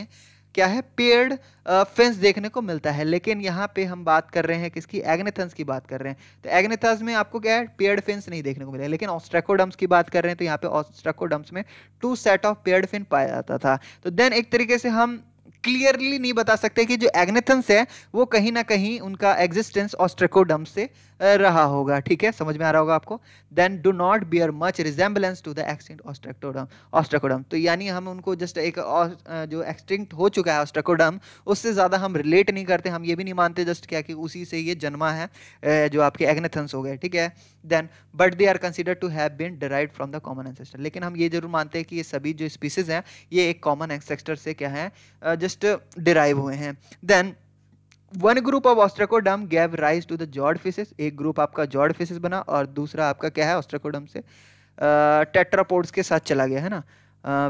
क्या है पेयर्ड फेंस uh, देखने को मिलता है लेकिन यहाँ पे हम बात कर रहे हैं किसकी एग्नेथन्स की बात कर रहे हैं तो एग्नेथन्स में आपको क्या है पेयर्ड फेंस नहीं देखने को मिलेगा लेकिन ऑस्ट्रेकोडम्स की बात कर रहे हैं तो यहाँ पे ऑस्ट्रेकोडम्स में two set of paired fin पाया जाता था तो देन एक तरीके से हम क्लियरली नहीं बता सकते कि जो एग्नेथन्स है वो कहीं ना कहीं उनका एग्जिस्टेंस ऑस्ट्रेकोडम से रहा होगा ठीक है समझ में आ रहा होगा आपको then do not bear much resemblance to the extinct ostracoderm ostracoderm तो यानी हम उनको जस्ट एक जो एक्सटिंक्ट हो चुका है ऑस्ट्रेकोडम उससे ज़्यादा हम रिलेट नहीं करते हम ये भी नहीं मानते जस्ट क्या कि उसी से ये जन्मा है जो आपके एग्नेथन्स हो गए ठीक है then but they are consider to have been derive from the common ancestor लेकिन हम ये जरूर मानते हैं कि ये सभी जो स्पीसीज हैं ये एक कॉमन एंसेस्टर से क्या है जस्ट जस्ट डिराइव uh, हुए हैं then one group of ostracoderm gave rise to the jawed fishes एक ग्रुप आपका जॉर्ड फिशेस बना और दूसरा आपका क्या है ऑस्ट्राकोडम से टेट्रापोर्ट्स uh, के साथ चला गया है ना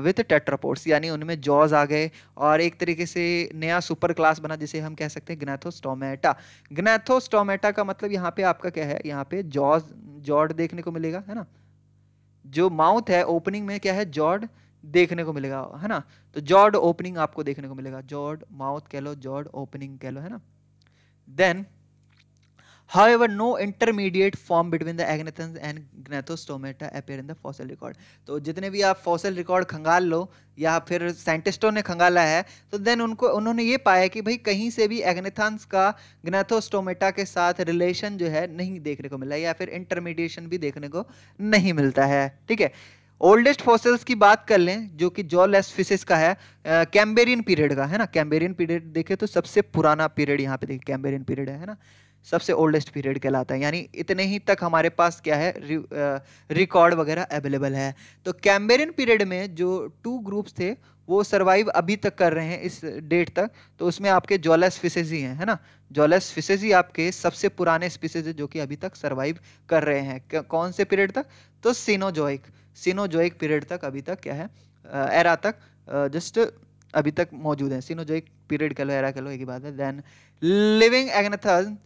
विथ uh, टेट्रापोर्ट्स यानी उनमें जॉज आ गए और एक तरीके से नया सुपर क्लास बना जिसे हम कह सकते हैं ग्नैथोस्टोमेटा ग्नैथोस्टोमेटा का मतलब यहाँ पे आपका क्या है यहाँ पे जॉज जॉर्ड देखने को मिलेगा है ना जो माउथ है ओपनिंग में क्या है जॉर्ड देखने को मिलेगा है ना तो जॉर्ड ओपनिंग आपको देखने को मिलेगा जॉर्ड माउथ कह लो जॉर्ड ओपनिंग कह लो है ना then ever no intermediate form between the agnatans and Gnathostomata appear in the fossil record तो जितने भी आप फॉसल रिकॉर्ड खंगाल लो या फिर साइंटिस्टों ने खंगाला है तो देन उनको उन्होंने ये पाया कि भाई कहीं से भी एग्नेथन्स का ग्नेथोस्टोमेटा के साथ रिलेशन जो है नहीं देखने को मिला या फिर इंटरमीडिएशन भी देखने को नहीं मिलता है ठीक है ओल्डेस्ट फॉसिल्स की बात कर लें जो कि जॉलेस फिशेस का है कैम्बेरियन पीरियड का है ना कैम्बेरियन पीरियड देखें तो सबसे पुराना पीरियड यहाँ पे देखिए कैम्बेरियन पीरियड है ना सबसे ओल्डेस्ट पीरियड कहलाता है यानी इतने ही तक हमारे पास क्या है रिकॉर्ड वगैरह अवेलेबल है तो कैम्बेरियन पीरियड में जो टू ग्रुप्स थे वो सर्वाइव अभी तक कर रहे हैं इस डेट तक तो उसमें आपके जॉलेस फिशेज ही हैं है ना जॉलेस फिशेज ही आपके सबसे पुराने स्पीसीज है जो कि अभी तक सर्वाइव कर रहे हैं कौन से पीरियड तक तो सीनोजॉइक सिनोजोइक पीरियड तक अभी तक क्या है एरा तक जस्ट अभी तक मौजूद है सिनोजोइक पीरियड कह लो एरा कह लो एक ही बात है then living agnathan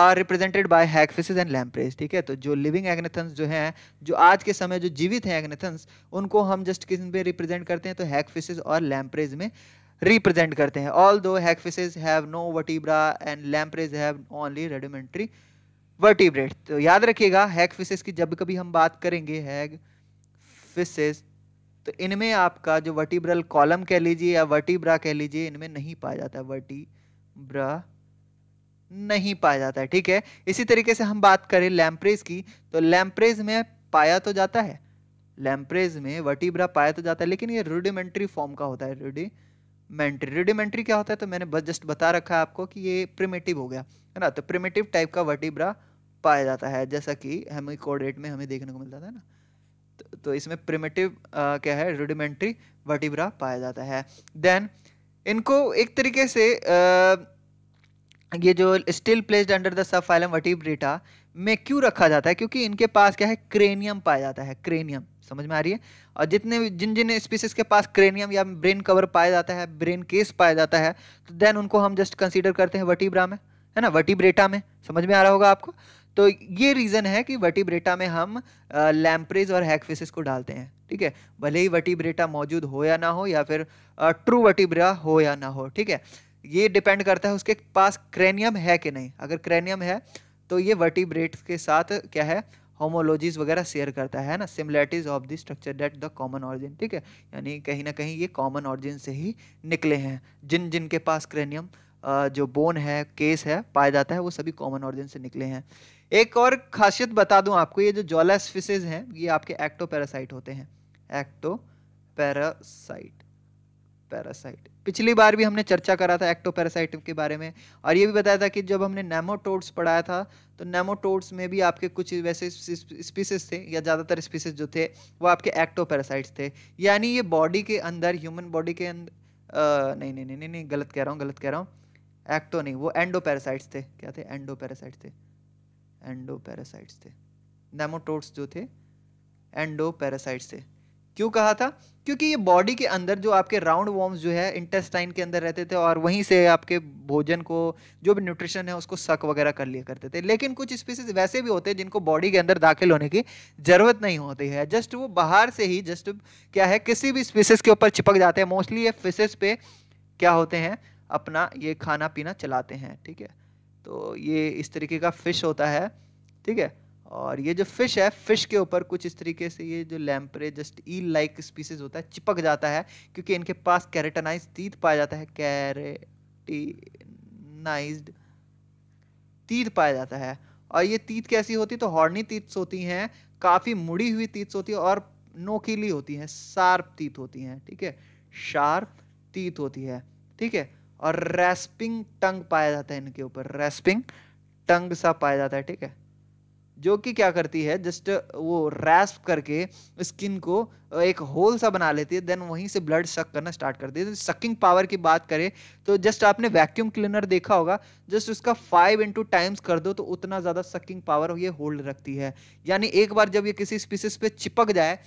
are represented by hagfishes and lampreys ठीक है तो जो लिविंग एग्नेथन्स जो हैं जो आज के समय जो जीवित हैं एग्नेथन्स उनको हम जस्ट किस पे रिप्रेजेंट करते हैं तो हैकफिसेज और लैम्प्रेज में रिप्रेजेंट करते हैं although hagfishes have no vertebra and lampreys have only rudimentary vertebrate तो याद रखिएगा हैकफिसेज की जब कभी हम बात करेंगे हैग फिशेज तो इनमें आपका जो वर्टिब्रल कॉलम कह लीजिए या वर्टिब्रा कह लीजिए इनमें नहीं पाया जाता है वर्टिब्रा नहीं पाया जाता है ठीक है इसी तरीके से हम बात करें लैम्प्रेज की तो लैम्प्रेज में पाया तो जाता है लैम्प्रेज में वर्टिब्रा पाया तो जाता है लेकिन ये रूडिमेंट्री फॉर्म का होता है रूडिमेंट्री रूडिमेंट्री क्या होता है तो मैंने बस जस्ट बता रखा है आपको कि ये प्रिमेटिव हो गया है ना तो प्रिमेटिव टाइप का वर्टिब्रा पाया जाता है जैसा कि हमें कोऑर्डिनेट में हमें देखने को मिलता था ना तो इसमें प्रिमेटिव क्या है रूडिमेंट्री वटिब्रा पाया जाता है देन इनको एक तरीके से आ, ये जो still placed under the subphylum Vertebrata में क्यों रखा जाता है क्योंकि इनके पास क्या है क्रेनियम पाया जाता है क्रेनियम समझ में आ रही है और जितने जिन जिन स्पीसीज के पास क्रेनियम या ब्रेन कवर पाया जाता है ब्रेन केस पाया जाता है तो देन उनको हम जस्ट कंसीडर करते हैं वटिब्रा में है ना वटिब्रेटा में समझ में आ रहा होगा आपको तो ये रीज़न है कि वटीब्रेटा में हम लैम्प्रेज और हैकफिसिस को डालते हैं ठीक है भले ही वटीब्रेटा मौजूद हो या ना हो या फिर ट्रू वटीब्रा हो या ना हो ठीक है ये डिपेंड करता है उसके पास क्रेनियम है कि नहीं अगर क्रेनियम है तो ये वर्टिब्रेट के साथ क्या है होमोलॉजीज वगैरह शेयर करता है ना similarities of the structure that the common origin ठीक है यानी कहीं ना कहीं ये कॉमन ऑरिजिन से ही निकले हैं जिन जिनके पास क्रेनियम जो बोन है केस है पाया जाता है वो सभी कॉमन ऑरिजिन से निकले हैं एक और खासियत बता दूं आपको ये जो जॉलस फिशेज हैं ये आपके एक्टो पैरासाइट होते हैं एक्टो पैरासाइट पैरासाइट पिछली बार भी हमने चर्चा करा था एक्टो पैरासाइट के बारे में और ये भी बताया था कि जब हमने नेमोटोड्स पढ़ाया था तो नेमोटोड्स में भी आपके कुछ वैसे स्पीसीज थे या ज़्यादातर स्पीसीज जो थे वो आपके एक्टो पैरासाइट्स थे यानी ये बॉडी के अंदर ह्यूमन बॉडी के अंदर नहीं नहीं नहीं नहीं नहीं गलत कह रहा हूँ गलत कह रहा हूँ एक्टो नहीं वो एंडो पैरासाइट्स थे क्या थे एंडो पैरासाइट्स थे एंडो पैरासाइट्स थे नेमोटोड्स जो थे एंडो पैरासाइट्स थे क्यों कहा था क्योंकि ये बॉडी के अंदर जो आपके राउंड वॉर्म्स जो है इंटेस्टाइन के अंदर रहते थे और वहीं से आपके भोजन को जो भी न्यूट्रिशन है उसको सक वगैरह कर लिया करते थे लेकिन कुछ स्पीसीज वैसे भी होते हैं जिनको बॉडी के अंदर दाखिल होने की ज़रूरत नहीं होती है जस्ट वो बाहर से ही जस्ट क्या है किसी भी स्पीसीज के ऊपर चिपक जाते हैं मोस्टली ये फिशेज पे क्या होते हैं अपना ये खाना पीना चलाते हैं ठीक है तो ये इस तरीके का फिश होता है ठीक है और ये जो फिश है फिश के ऊपर कुछ इस तरीके से ये जो lamprey just eel like species होता है चिपक जाता है क्योंकि इनके पास कैरेटनाइज तीत पाया जाता है कैरेटीनाइज तीत पाया जाता है और ये तीत कैसी होती है तो हॉर्नी तीत्स होती हैं काफ़ी मुड़ी हुई तीत्स होती है और नोकीली होती हैं शार्प तीत होती हैं ठीक है शार्प तीत होती है ठीक है और रेस्पिंग टंग पाया जाता है इनके ऊपर रेस्पिंग टंग सा पाया जाता है ठीक है जो कि क्या करती है जस्ट वो रैस्प करके स्किन को एक होल सा बना लेती है देन वहीं से ब्लड सक करना स्टार्ट कर देती है सकिंग पावर की बात करें तो जस्ट आपने वैक्यूम क्लीनर देखा होगा जस्ट उसका फाइव इंटू टाइम्स कर दो तो उतना ज़्यादा सकिंग पावर ये होल्ड रखती है यानी एक बार जब ये किसी स्पीसीस पे चिपक जाए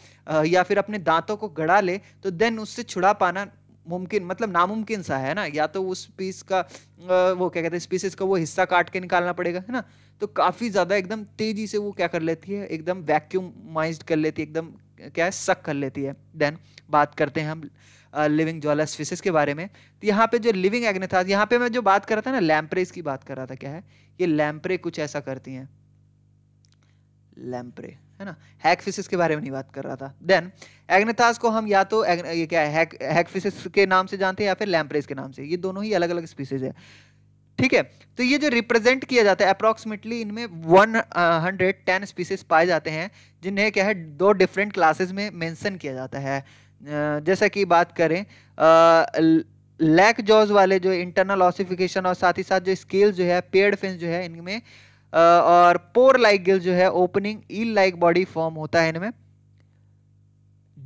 या फिर अपने दांतों को गड़ा ले तो देन उससे छुड़ा पाना मुमकिन मतलब नामुमकिन सा है ना या तो उस पीस का वो क्या कहते हैं स्पीसीज का वो हिस्सा काट के निकालना पड़ेगा है ना तो काफ़ी ज़्यादा एकदम तेज़ी से वो क्या कर लेती है एकदम वैक्यूमाइज कर लेती है एकदम क्या है सक कर लेती है देन बात करते हैं हम लिविंग ज्वाला फिशेस के बारे में तो यहाँ पे जो लिविंग एग्नेथाज यहाँ पे मैं जो बात कर रहा था ना लैम्परेज की बात कर रहा था क्या है ये लैम्परे कुछ ऐसा करती हैं लैम्प्रे है ना हैक फिशेस के बारे में नहीं बात कर रहा था देन एग्नेथास को हम या तो ये क्या है हैक हैक फिशेस के नाम से जानते हैं या फिर लैम्प्रेस के नाम से ये दोनों ही अलग अलग स्पीसीज है ठीक है तो ये जो रिप्रेजेंट किया जाता है अप्रोक्सीमेटली इनमें वन हंड्रेड टेन स्पीसीज पाए जाते हैं जिन्हें क्या है दो डिफरेंट क्लासेस में मेंशन किया जाता है जैसा कि बात करें लैक जॉज वाले जो इंटरनल ऑसिफिकेशन और साथ ही साथ जो स्केल जो है पेड फिंस जो है इनमें और पोर लाइक गिल जो है opening eel like body form होता है इनमें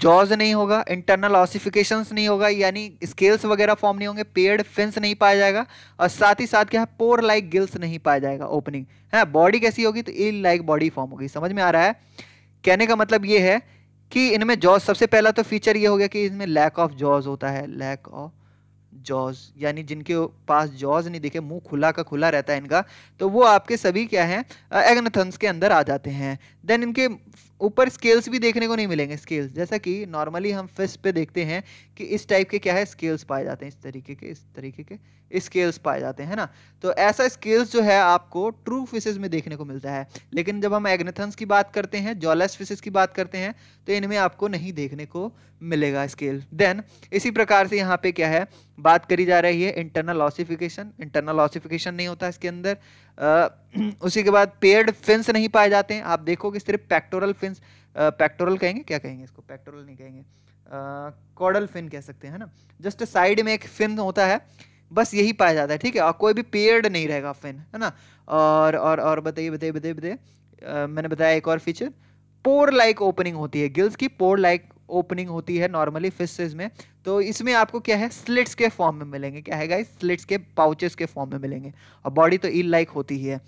जॉज नहीं होगा इंटरनल ऑसिफिकेशन नहीं होगा यानी स्केल्स वगैरह फॉर्म नहीं होंगे पेड फिंस नहीं पाया जाएगा और साथ ही साथ क्या है पोर लाइक गिल्स नहीं पाया जाएगा ओपनिंग है हाँ, बॉडी कैसी होगी तो ईल लाइक बॉडी फॉर्म होगी समझ में आ रहा है कहने का मतलब ये है कि इनमें जॉज सबसे पहला तो फीचर ये हो गया कि इसमें लैक ऑफ जॉज होता है लैक ऑफ जॉज यानी जिनके पास जॉज नहीं दिखे मुंह खुला का खुला रहता है इनका तो वो आपके सभी क्या है एग्नथन्स के अंदर आ जाते हैं देन इनके ऊपर स्केल्स भी देखने को नहीं मिलेंगे स्केल्स जैसा कि नॉर्मली हम फिश पे देखते हैं कि इस टाइप के क्या है स्केल्स पाए जाते हैं इस तरीके के इस तरीके के स्केल्स पाए जाते हैं ना तो ऐसा स्केल्स जो है आपको ट्रू फिशेज में देखने को मिलता है लेकिन जब हम एग्नेथन्स की बात करते हैं जॉलेस फिशेज की बात करते हैं तो इनमें आपको नहीं देखने को मिलेगा स्केल देन इसी प्रकार से यहाँ पे क्या है बात करी जा रही है इंटरनल ऑसिफिकेशन इंटरनल ऑसिफिकेशन नहीं होता इसके अंदर आ, उसी के बाद पेयर्ड फिंस नहीं पाए जाते हैं आप देखोगे सिर्फ पैक्टोरल फिंस पैक्टोरल कहेंगे क्या कहेंगे इसको पैक्टोरल नहीं कहेंगे कॉडल फिन कह सकते हैं ना जस्ट साइड में एक फिन होता है बस यही पाया जाता है ठीक है और कोई भी पेयर्ड नहीं रहेगा फिन है ना और और और बताइए बताइए बताइए बताइए मैंने बताया एक और फीचर पोर लाइक ओपनिंग होती है गिल्स की पोर लाइक ओपनिंग होती है नॉर्मली फिशेज में तो इसमें आपको क्या है स्लिट्स के फॉर्म में मिलेंगे क्या है गाइस स्लिट्स के पाउचेस के फॉर्म में मिलेंगे और बॉडी तो ईल लाइक होती ही है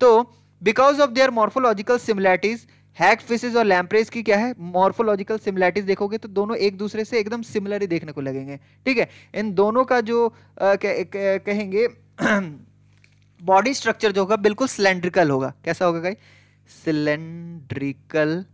तो because of their morphological similarities hack fishes और लैम्प्रेस की क्या है मॉर्फोलॉजिकल सिमिलैरिटीज देखोगे तो दोनों एक दूसरे से एकदम सिमिलर ही देखने को लगेंगे ठीक है इन दोनों का जो आ, क, क, कहेंगे बॉडी स्ट्रक्चर जो होगा बिल्कुल सिलेंड्रिकल होगा कैसा होगा भाई सिलेंड्रिकल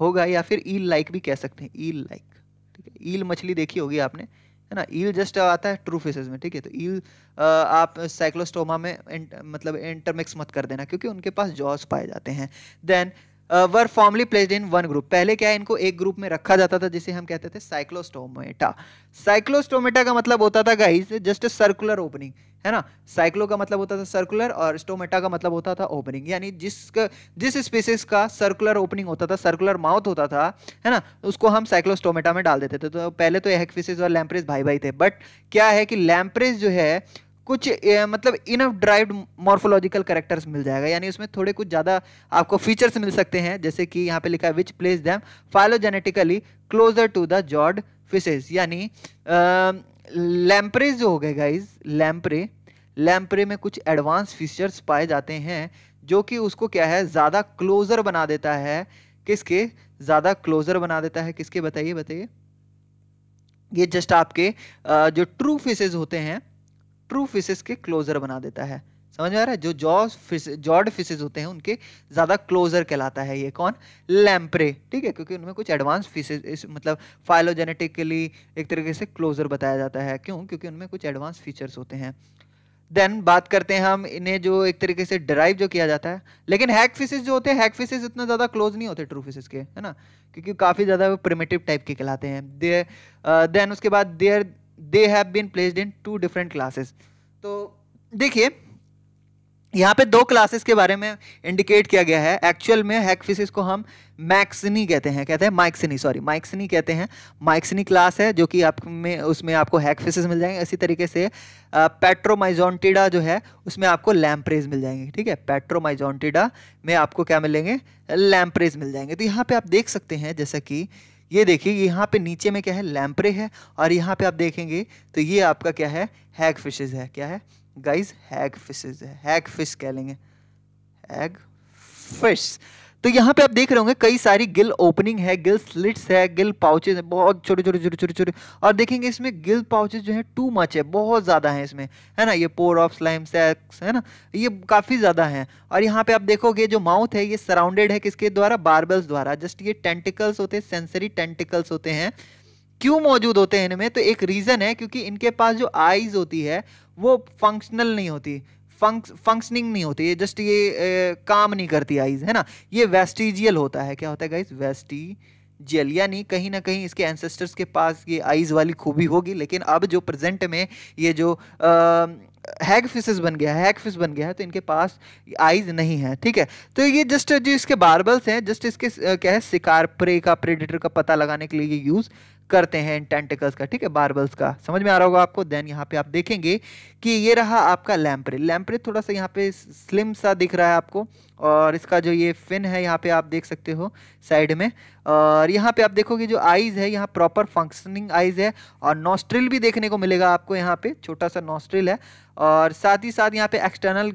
होगा या फिर ईल लाइक भी कह सकते हैं ईल लाइक ठीक है ईल मछली देखी होगी आपने है ना ईल जस्ट आता है ट्रू फेसेस में ठीक है तो ईल आप साइक्लोस्टोमा में इंट, मतलब इंटरमिक्स मत कर देना क्योंकि उनके पास जॉस पाए जाते हैं then were formally placed in one group पहले क्या है इनको एक ग्रुप में रखा जाता था जिसे हम कहते थे साइक्लोस्टोमेटा साइक्लोस्टोमेटा का मतलब होता था गाइस जस्ट सर्कुलर ओपनिंग है ना साइक्लो का मतलब होता था सर्कुलर और स्टोमेटा का मतलब होता था ओपनिंग यानी जिस जिस स्पीसीज का सर्कुलर ओपनिंग होता था सर्कुलर माउथ होता था है ना उसको हम साइक्लोस्टोमेटा में डाल देते थे तो पहले तो हेकफिसिस और लैम्प्रेस भाई भाई थे बट क्या है कि लैम्प्रेस जो है कुछ मतलब इनफ ड्राइव्ड मॉर्फोलॉजिकल करेक्टर्स मिल जाएगा यानी उसमें थोड़े कुछ ज़्यादा आपको फीचर्स मिल सकते हैं जैसे कि यहाँ पे लिखा है which place them phylogenetically closer to the jawed fishes यानी लैम्परे जो हो गए गाइज लैम्परे लैम्परे में कुछ एडवांस फीचर्स पाए जाते हैं जो कि उसको क्या है ज़्यादा क्लोजर बना देता है किसके ज़्यादा क्लोजर बना देता है किसके बताइए बताइए ये जस्ट आपके जो ट्रू फिशेज होते हैं ट्रू फिशेस के क्लोजर बना देता है समझ में आ रहा है जो जॉज फिश जॉर्ड फिशेज होते हैं उनके ज़्यादा क्लोजर कहलाता है ये कौन लैम्प्रे ठीक है क्योंकि उनमें कुछ एडवांस फिशेज मतलब फाइलोजेनेटिकली एक तरीके से क्लोजर बताया जाता है क्यों क्योंकि उनमें कुछ एडवांस फीचर्स होते हैं देन बात करते हैं हम इन्हें जो एक तरीके से ड्राइव जो किया जाता है लेकिन हैक फिशेज जो होते हैं हैक फिशेज इतना ज़्यादा क्लोज नहीं होते ट्रू फिशेज के है ना क्योंकि काफ़ी ज़्यादा वो प्रिमेटिव टाइप के कहलाते हैं देर देन uh, उसके बाद there they have been placed in two different classes तो देखिए यहाँ पे दो क्लासेस के बारे में इंडिकेट किया गया है एक्चुअल में हैकफिसिस को हम मैक्सनी कहते हैं कहते हैं माइक्सनी सॉरी माइक्सनी कहते हैं माइक्सनी क्लास है जो कि आप में उसमें आपको हैकफिसिस मिल जाएंगे इसी तरीके से पेट्रोमाइजोंटिडा जो है उसमें आपको लैम्प्रेज मिल जाएंगे ठीक है पेट्रोमाइजोंटिडा में आपको क्या मिलेंगे लैम्प्रेज मिल जाएंगे तो यहाँ पर आप देख सकते हैं जैसा कि ये देखिए यहाँ पे नीचे में क्या है लैम्परे है और यहाँ पे आप देखेंगे तो ये आपका क्या है हैग फिशेज है क्या है गाइज हैग फिशेज है हैग फिश कह लेंगे हैग फिश तो यहाँ पे आप देख रहे होंगे कई सारी गिल ओपनिंग है गिल स्लिट्स है गिल पाउचेज है बहुत छोटे छोटे छोटे छोटे छोटे और देखेंगे इसमें गिल पाउचेज जो है टू मच है बहुत ज़्यादा है इसमें है ना ये पोर ऑफ स्लाइम सैक्स है ना ये काफ़ी ज़्यादा है और यहाँ पे आप देखोगे जो माउथ है ये सराउंडेड है किसके द्वारा बारबल्स द्वारा जस्ट ये टेंटिकल्स होते हैं सेंसरी टेंटिकल्स होते हैं क्यों मौजूद होते हैं इनमें तो एक रीज़न है क्योंकि इनके पास जो आईज होती है वो फंक्शनल नहीं होती फंक्शनिंग नहीं होती है जस्ट ये ए, काम नहीं करती आईज है ना ये वेस्टिजियल होता है क्या होता है गाइज वेस्टी जेल यानी कहीं ना कहीं इसके एंसेस्टर्स के पास ये आइज़ वाली खूबी होगी लेकिन अब जो प्रेजेंट में ये जो हैग फिशेस बन गया है हैग फिश बन गया है तो इनके पास आइज नहीं है ठीक है तो ये जस्ट जो इसके बार्बल्स हैं जस्ट इसके क्या है शिकार प्रे का प्रेडिटर का पता लगाने के लिए ये यूज़ करते हैं टेंटिकल्स का ठीक है बार्बल्स का समझ में आ रहा होगा आपको देन यहाँ पे आप देखेंगे कि ये रहा आपका लैम्परे लैम्परे थोड़ा सा यहाँ पे स्लिम सा दिख रहा है आपको और इसका जो ये फिन है यहाँ पे आप देख सकते हो साइड में और यहाँ पे आप देखोगे जो आईज है यहाँ प्रॉपर फंक्शनिंग आईज है और नॉस्ट्रिल भी देखने को मिलेगा आपको यहाँ पे छोटा सा नॉस्ट्रिल है और साथ ही साथ यहाँ पे एक्सटर्नल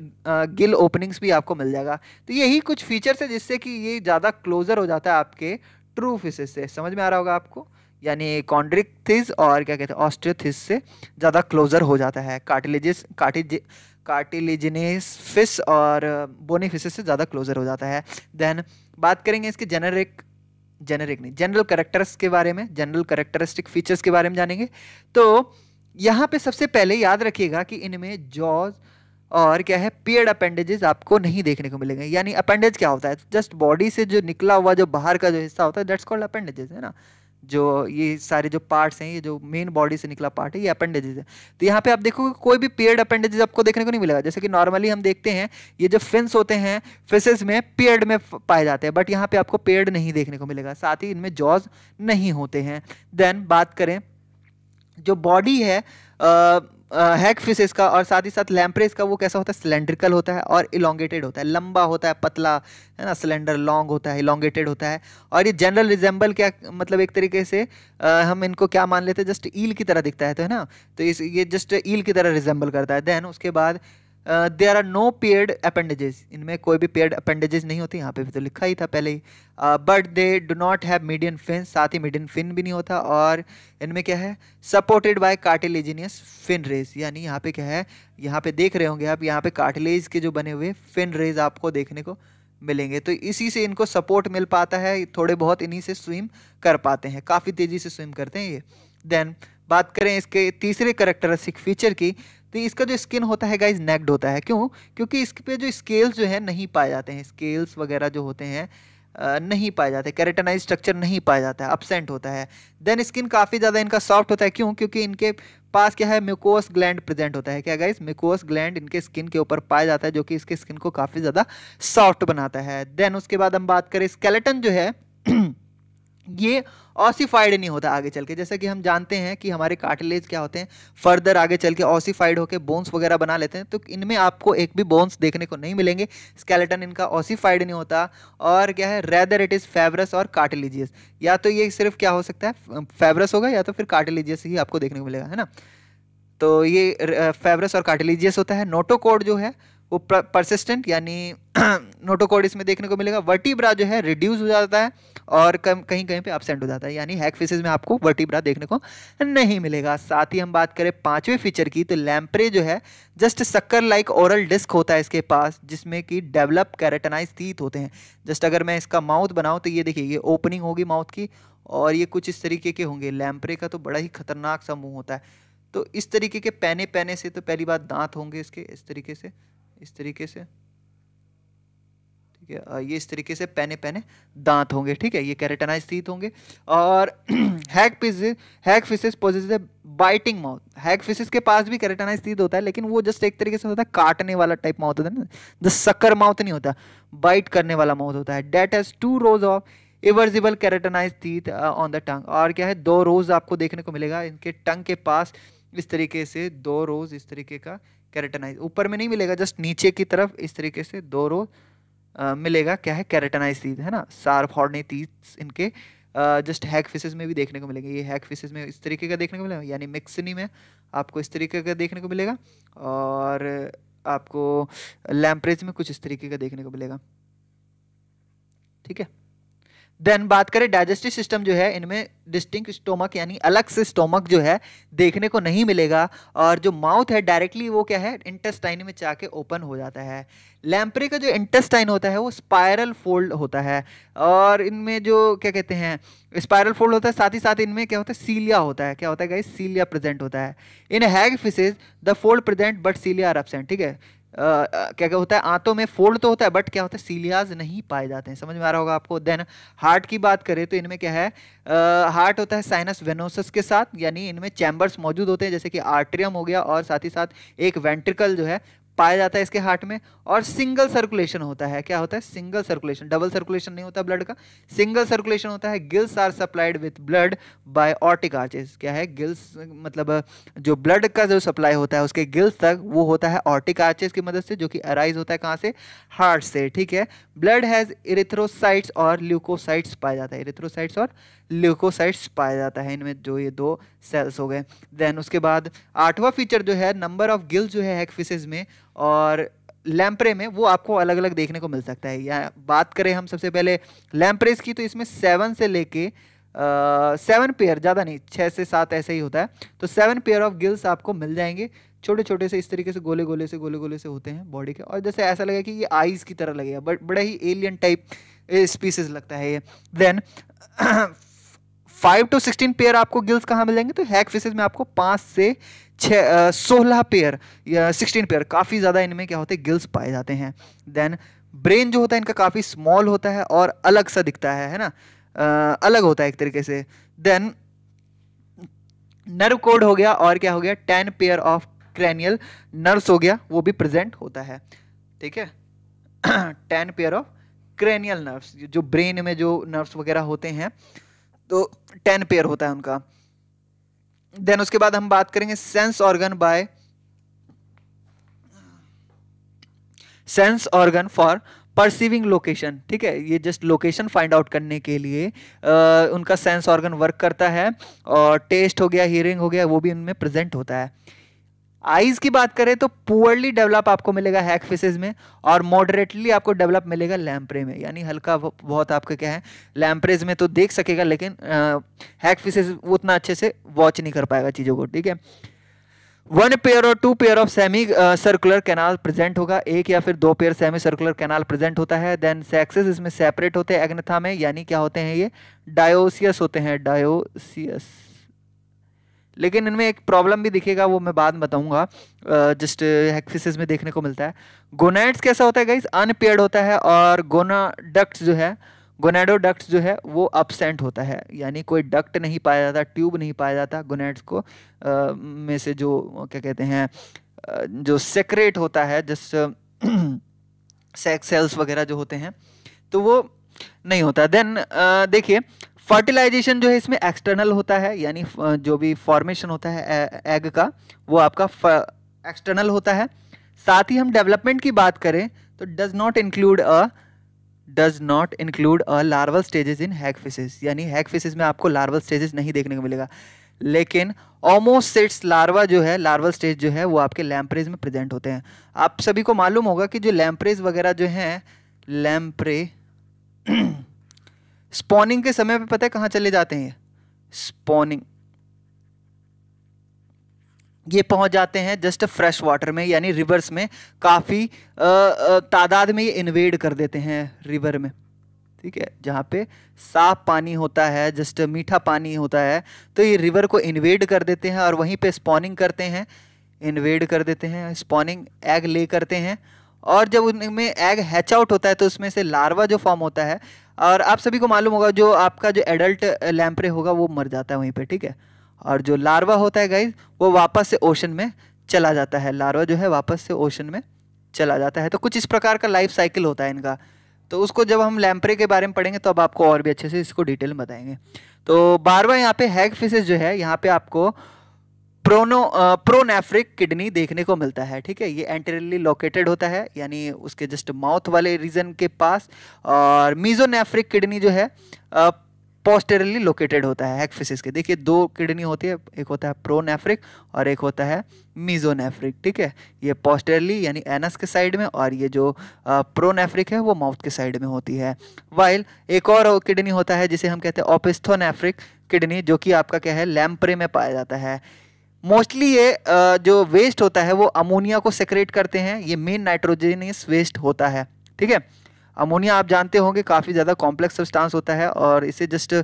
गिल ओपनिंग्स भी आपको मिल जाएगा तो यही कुछ फीचर्स है जिससे कि ये ज़्यादा क्लोजर हो जाता है आपके ट्रू फिशेज से समझ में आ रहा होगा आपको यानी कॉन्ड्रिकथिस और क्या कहते हैं ऑस्ट्रियोथिस से ज़्यादा क्लोजर हो जाता है कार्टिलेजिस कार्टिज कार्टिलेजिनेस फिस और बोनी फिशेस से ज़्यादा क्लोजर हो जाता है देन बात करेंगे इसके जेनरिक जेनरिक नहीं जनरल करेक्टर्स के बारे में जनरल करेक्टरिस्टिक फीचर्स के बारे में जानेंगे तो यहाँ पे सबसे पहले याद रखिएगा कि इनमें जॉज और क्या है पेड अपेंडेजेस आपको नहीं देखने को मिलेंगे यानी अपेंडेज क्या होता है जस्ट बॉडी से जो निकला हुआ जो बाहर का जो हिस्सा होता है दैट्स कॉल्ड अपेंडेजेस है ना जो ये सारे जो पार्ट्स हैं ये जो मेन बॉडी से निकला पार्ट है ये अपेंडेजेस है तो यहाँ पे आप देखोगे कोई भी पेयर्ड अपेंडेजेस आपको देखने को नहीं मिलेगा जैसे कि नॉर्मली हम देखते हैं ये जो फिन्स होते हैं फिसेस में पेयर्ड में पाए जाते हैं बट यहाँ पे आपको पेयर्ड नहीं देखने को मिलेगा साथ ही इनमें जॉज नहीं होते हैं देन बात करें जो बॉडी है आ, हैक फिशेस का और साथ ही साथ लैम्प्रेस का वो कैसा होता है सिलेंड्रिकल होता है और इलोंगेटेड होता है लंबा होता है पतला है ना सिलेंडर लॉन्ग होता है इलोंगेटेड होता है और ये जनरल रिजेंबल क्या मतलब एक तरीके से आ, हम इनको क्या मान लेते हैं जस्ट ईल की तरह दिखता है तो है ना तो इस ये जस्ट ईल की तरह रिजेंबल करता है देन उसके बाद there are no paired appendages इनमें कोई भी पेयर्ड अपेंडेजेस नहीं होते यहाँ पे भी तो लिखा ही था पहले ही but they do not have median fin साथ ही मीडियन फिन भी नहीं होता और इनमें क्या है supported by cartilaginous fin rays यानी यहाँ पे क्या है यहाँ पे देख रहे होंगे आप यहाँ पे कार्टिलेज के जो बने हुए फिन रेज आपको देखने को मिलेंगे तो इसी से इनको सपोर्ट मिल पाता है थोड़े बहुत इन्हीं से स्विम कर पाते हैं काफ़ी तेज़ी से स्विम करते हैं ये देन बात करें इसके तीसरे करेक्टरिस्टिक फीचर की तो इसका जो स्किन होता है गाइज नेक्ड होता है क्यों क्योंकि इस पर जो स्केल्स जो है नहीं पाए जाते हैं स्केल्स वगैरह जो होते हैं नहीं पाए जाते कैरेटनाइज स्ट्रक्चर नहीं पाया जाता है अपसेंट होता है देन स्किन काफ़ी ज़्यादा इनका सॉफ्ट होता है क्यों क्योंकि इनके पास क्या है म्यूकोस ग्लैंड प्रेजेंट होता है क्या गाइज म्यूकोस ग्लैंड इनके स्किन के ऊपर पाया जाता है जो कि इसके स्किन को काफ़ी ज़्यादा सॉफ्ट बनाता है देन उसके बाद हम बात करें स्केलेटन जो है ये ऑसिफाइड नहीं होता आगे चल के जैसा कि हम जानते हैं कि हमारे कार्टिलेज क्या होते हैं फर्दर आगे चल के ऑसिफाइड होकर बोन्स वगैरह बना लेते हैं तो इनमें आपको एक भी बोन्स देखने को नहीं मिलेंगे स्केलेटन इनका ऑसिफाइड नहीं होता और क्या है रेदर इट इज़ फेवरस और कार्टिलीजियस या तो ये सिर्फ क्या हो सकता है फेवरस होगा या तो फिर कार्टिलीजियस ही आपको देखने को मिलेगा है ना तो ये फेवरस और कार्टिलेजियस होता है नोटोकोड जो है वो परसिस्टेंट यानी नोटोकोड इसमें देखने को मिलेगा वर्टिब्रा जो है रिड्यूस हो जाता है और कम कहीं कहीं पे अपसेंट हो जाता है यानी हैक फिशेज में आपको वर्टिब्रा देखने को नहीं मिलेगा साथ ही हम बात करें पांचवें फीचर की तो लैम्परे जो है just sucker like oral disc होता है इसके पास जिसमें कि डेवलप कैरेटनाइज तीत होते हैं जस्ट अगर मैं इसका माउथ बनाऊँ तो ये देखिए ये ओपनिंग होगी माउथ की और ये कुछ इस तरीके के होंगे लैम्परे का तो बड़ा ही खतरनाक सा मुँह होता है तो इस तरीके के पहने पैने से तो पहली बात दांत होंगे इसके इस तरीके से इस तरीके से ठीक है ये इस तरीके से पहने पहने दांत होंगे ठीक है ये कैरेटनाइज तीत होंगे और hagfishes hagfishes possess biting mouth hagfishes के पास भी कैरेटनाइज तीत होता है लेकिन वो जस्ट एक तरीके से होता है काटने वाला टाइप माउथ होता है ना द सकर माउथ नहीं होता बाइट करने वाला माउथ होता है that has two rows of eversible keratinised teeth on the tongue और क्या है दो रोज आपको देखने को मिलेगा इनके टंग के पास इस तरीके से दो रोज इस तरीके का कैरेटनाइज ऊपर में नहीं मिलेगा जस्ट नीचे की तरफ इस तरीके से दो रो आ, मिलेगा क्या है कैरेटनाइज तीज है ना सार्फ हॉर्नी तीज इनके जस्ट हैक फिशेज में भी देखने को मिलेंगे ये हैक फिशेज में इस तरीके का देखने को मिलेगा यानी मिक्सनी में आपको इस तरीके का देखने को मिलेगा और आपको लैम्परेज में कुछ इस तरीके का देखने को मिलेगा ठीक है देन बात करें डाइजेस्टिव सिस्टम जो है इनमें डिस्टिंक स्टोमक यानी अलग से स्टोमक जो है देखने को नहीं मिलेगा और जो माउथ है डायरेक्टली वो क्या है इंटेस्टाइन में जाके ओपन हो जाता है लैम्परे का जो इंटेस्टाइन होता है वो स्पायरल फोल्ड होता है और इनमें जो क्या कहते हैं स्पायरल फोल्ड होता है साथ ही साथ इनमें क्या होता है सीलिया होता है क्या होता है गाइस सीलिया प्रेजेंट होता है in hagfishes the fold present but cilia are absent ठीक है क्या क्या होता है आंतों में फोल्ड तो होता है बट क्या होता है सीलियाज नहीं पाए जाते हैं समझ में आ रहा होगा आपको देन हार्ट की बात करें तो इनमें क्या है हार्ट होता है साइनस वेनोसस के साथ यानी इनमें चैम्बर्स मौजूद होते हैं जैसे कि आर्ट्रियम हो गया और साथ ही साथ एक वेंट्रिकल जो है पाया जाता है इसके हार्ट में और सिंगल सर्कुलेशन होता है क्या होता है सिंगल सर्कुलेशन डबल सर्कुलेशन नहीं होता ब्लड का सिंगल सर्कुलेशन होता है gills are supplied with blood by aortic arches क्या है गिल्स मतलब जो ब्लड का जो सप्लाई होता है उसके गिल्स तक वो होता है ऑर्टिक आर्चेस की मदद से जो कि अराइज होता है कहाँ से हार्ट से ठीक है ब्लड हैज़ इरेथ्रोसाइट्स और ल्यूकोसाइट्स पाया जाता है इरेथ्रोसाइट्स और ल्यूकोसाइट्स पाया जाता है इनमें जो ये दो सेल्स हो गए देन उसके बाद आठवां फीचर जो है नंबर ऑफ गिल जो है हैकफिशेज में और लैम्प्रे में वो आपको अलग अलग देखने को मिल सकता है या बात करें हम सबसे पहले लैम्प्रेस की तो इसमें सेवन से लेके सेवन पेयर ज़्यादा नहीं छः से सात ऐसे ही होता है तो सेवन पेयर ऑफ गिल्स आपको मिल जाएंगे छोटे छोटे से इस तरीके से गोले गोले से गोले गोले से होते हैं बॉडी के और जैसे ऐसा लगे कि ये आइज़ की तरह लगेगा बट बड़ा ही एलियन टाइप स्पीसीज लगता है ये then five to sixteen pair आपको गिल्स कहाँ मिलेंगे तो हैक फिशेज में आपको पाँच से छः सोलह पेयर या सिक्सटीन पेयर काफ़ी ज़्यादा इनमें क्या होते हैं गिल्स पाए जाते हैं देन ब्रेन जो होता है इनका काफ़ी स्मॉल होता है और अलग सा दिखता है है ना आ, अलग होता है एक तरीके से देन नर्व कोड हो गया और क्या हो गया ten pair of cranial nerves हो गया वो भी प्रेजेंट होता है ठीक है ten pair of cranial nerves जो ब्रेन में जो नर्व्स वगैरह होते हैं तो टेन पेयर होता है उनका देन उसके बाद हम बात करेंगे sense organ by sense organ for perceiving location ठीक है ये जस्ट लोकेशन फाइंड आउट करने के लिए आ, उनका सेंस ऑर्गन वर्क करता है और टेस्ट हो गया हियरिंग हो गया वो भी उनमें प्रेजेंट होता है आईज की बात करें तो पुअरली डेवलप आपको मिलेगा हैक फिसेज में और मॉडरेटली आपको डेवलप मिलेगा लैम्प्रे में यानी हल्का बहुत आपका क्या है लैम्प्रेज में तो देख सकेगा लेकिन हैक फिसेज उतना अच्छे से वॉच नहीं कर पाएगा चीज़ों को ठीक है वन पेयर और two pair of semicircular canal present होगा एक या फिर दो पेयर सेमी सर्कुलर कैनाल प्रेजेंट होता है देन सेक्सेस इसमें सेपरेट होते हैं एग्नथा में यानी क्या होते हैं ये डायोसियस होते हैं डायोसियस लेकिन इनमें एक प्रॉब्लम भी दिखेगा वो मैं बाद में बताऊंगा जस्ट हेक्फिसिस में देखने को मिलता है गोनाइड्स कैसा होता है गाइज अनपेड होता है और गोनाडक्ट्स जो है गोनेडो डक्ट जो है वो अपसेंट होता है यानी कोई डक्ट नहीं पाया जाता ट्यूब नहीं पाया जाता गोनेड्स को आ, में से जो क्या कहते हैं जो सेक्रेट होता है जस्ट सेक्स सेल्स वगैरह जो होते हैं तो वो नहीं होता देन देखिए फर्टिलाइजेशन जो है इसमें एक्सटर्नल होता है यानी जो भी फॉर्मेशन होता है एग का वो आपका एक्सटर्नल होता है साथ ही हम डेवलपमेंट की बात करें तो does not include a does not include a larval stages in hagfishes यानी हैग फिशेज में आपको लार्वल स्टेजेस नहीं देखने को मिलेगा लेकिन ऑमोसेट्स लार्वा जो है लार्वल स्टेज जो है वो आपके लैम्प्रेज में प्रेजेंट होते हैं आप सभी को मालूम होगा कि जो लैम्प्रेज वगैरह जो हैं लैम्प्रे स्पॉनिंग के समय पे पता है कहाँ चले जाते हैं स्पॉनिंग ये पहुंच जाते हैं जस्ट फ्रेश वाटर में यानी रिवर्स में काफ़ी तादाद में ये इन्वेड कर देते हैं रिवर में ठीक है जहां पे साफ पानी होता है जस्ट मीठा पानी होता है तो ये रिवर को इन्वेड कर देते हैं और वहीं पे स्पॉनिंग करते हैं इन्वेड कर देते हैं स्पॉनिंग एग ले करते हैं और जब उनमें एग हैच आउट होता है तो उसमें से लार्वा जो फॉर्म होता है और आप सभी को मालूम होगा जो आपका जो एडल्ट लैम्परे होगा वो मर जाता है वहीं पे ठीक है और जो लार्वा होता है गाइज वो वापस से ओशन में चला जाता है लार्वा जो है वापस से ओशन में चला जाता है तो कुछ इस प्रकार का लाइफ साइकिल होता है इनका तो उसको जब हम लैम्परे के बारे में पढ़ेंगे तो अब आपको और भी अच्छे से इसको डिटेल में बताएंगे तो बारवा यहाँ पे हैग फिशेज जो है यहाँ पे आपको प्रोनो प्रोनेफ्रिक किडनी देखने को मिलता है ठीक है ये एंटेरली लोकेटेड होता है यानी उसके जस्ट माउथ वाले रीजन के पास और मीजोनेफ्रिक किडनी जो है पोस्टेरली लोकेटेड होता है एक्फिसिस के देखिए दो किडनी होती है एक होता है प्रोनेफ्रिक और एक होता है मीजोनेफ्रिक ठीक है ये पोस्टेरली यानी एनस के साइड में और ये जो प्रोनेफ्रिक है वो माउथ के साइड में होती है वाइल एक और किडनी होता है जिसे हम कहते हैं ओपिस्थोनेफ्रिक किडनी जो कि आपका क्या है लैम्परे में पाया जाता है मोस्टली ये जो वेस्ट होता है वो अमोनिया को सेक्रेट करते हैं ये मेन नाइट्रोजनियस वेस्ट होता है ठीक है अमोनिया आप जानते होंगे काफ़ी ज़्यादा कॉम्प्लेक्स सब्सटेंस होता है और इसे जस्ट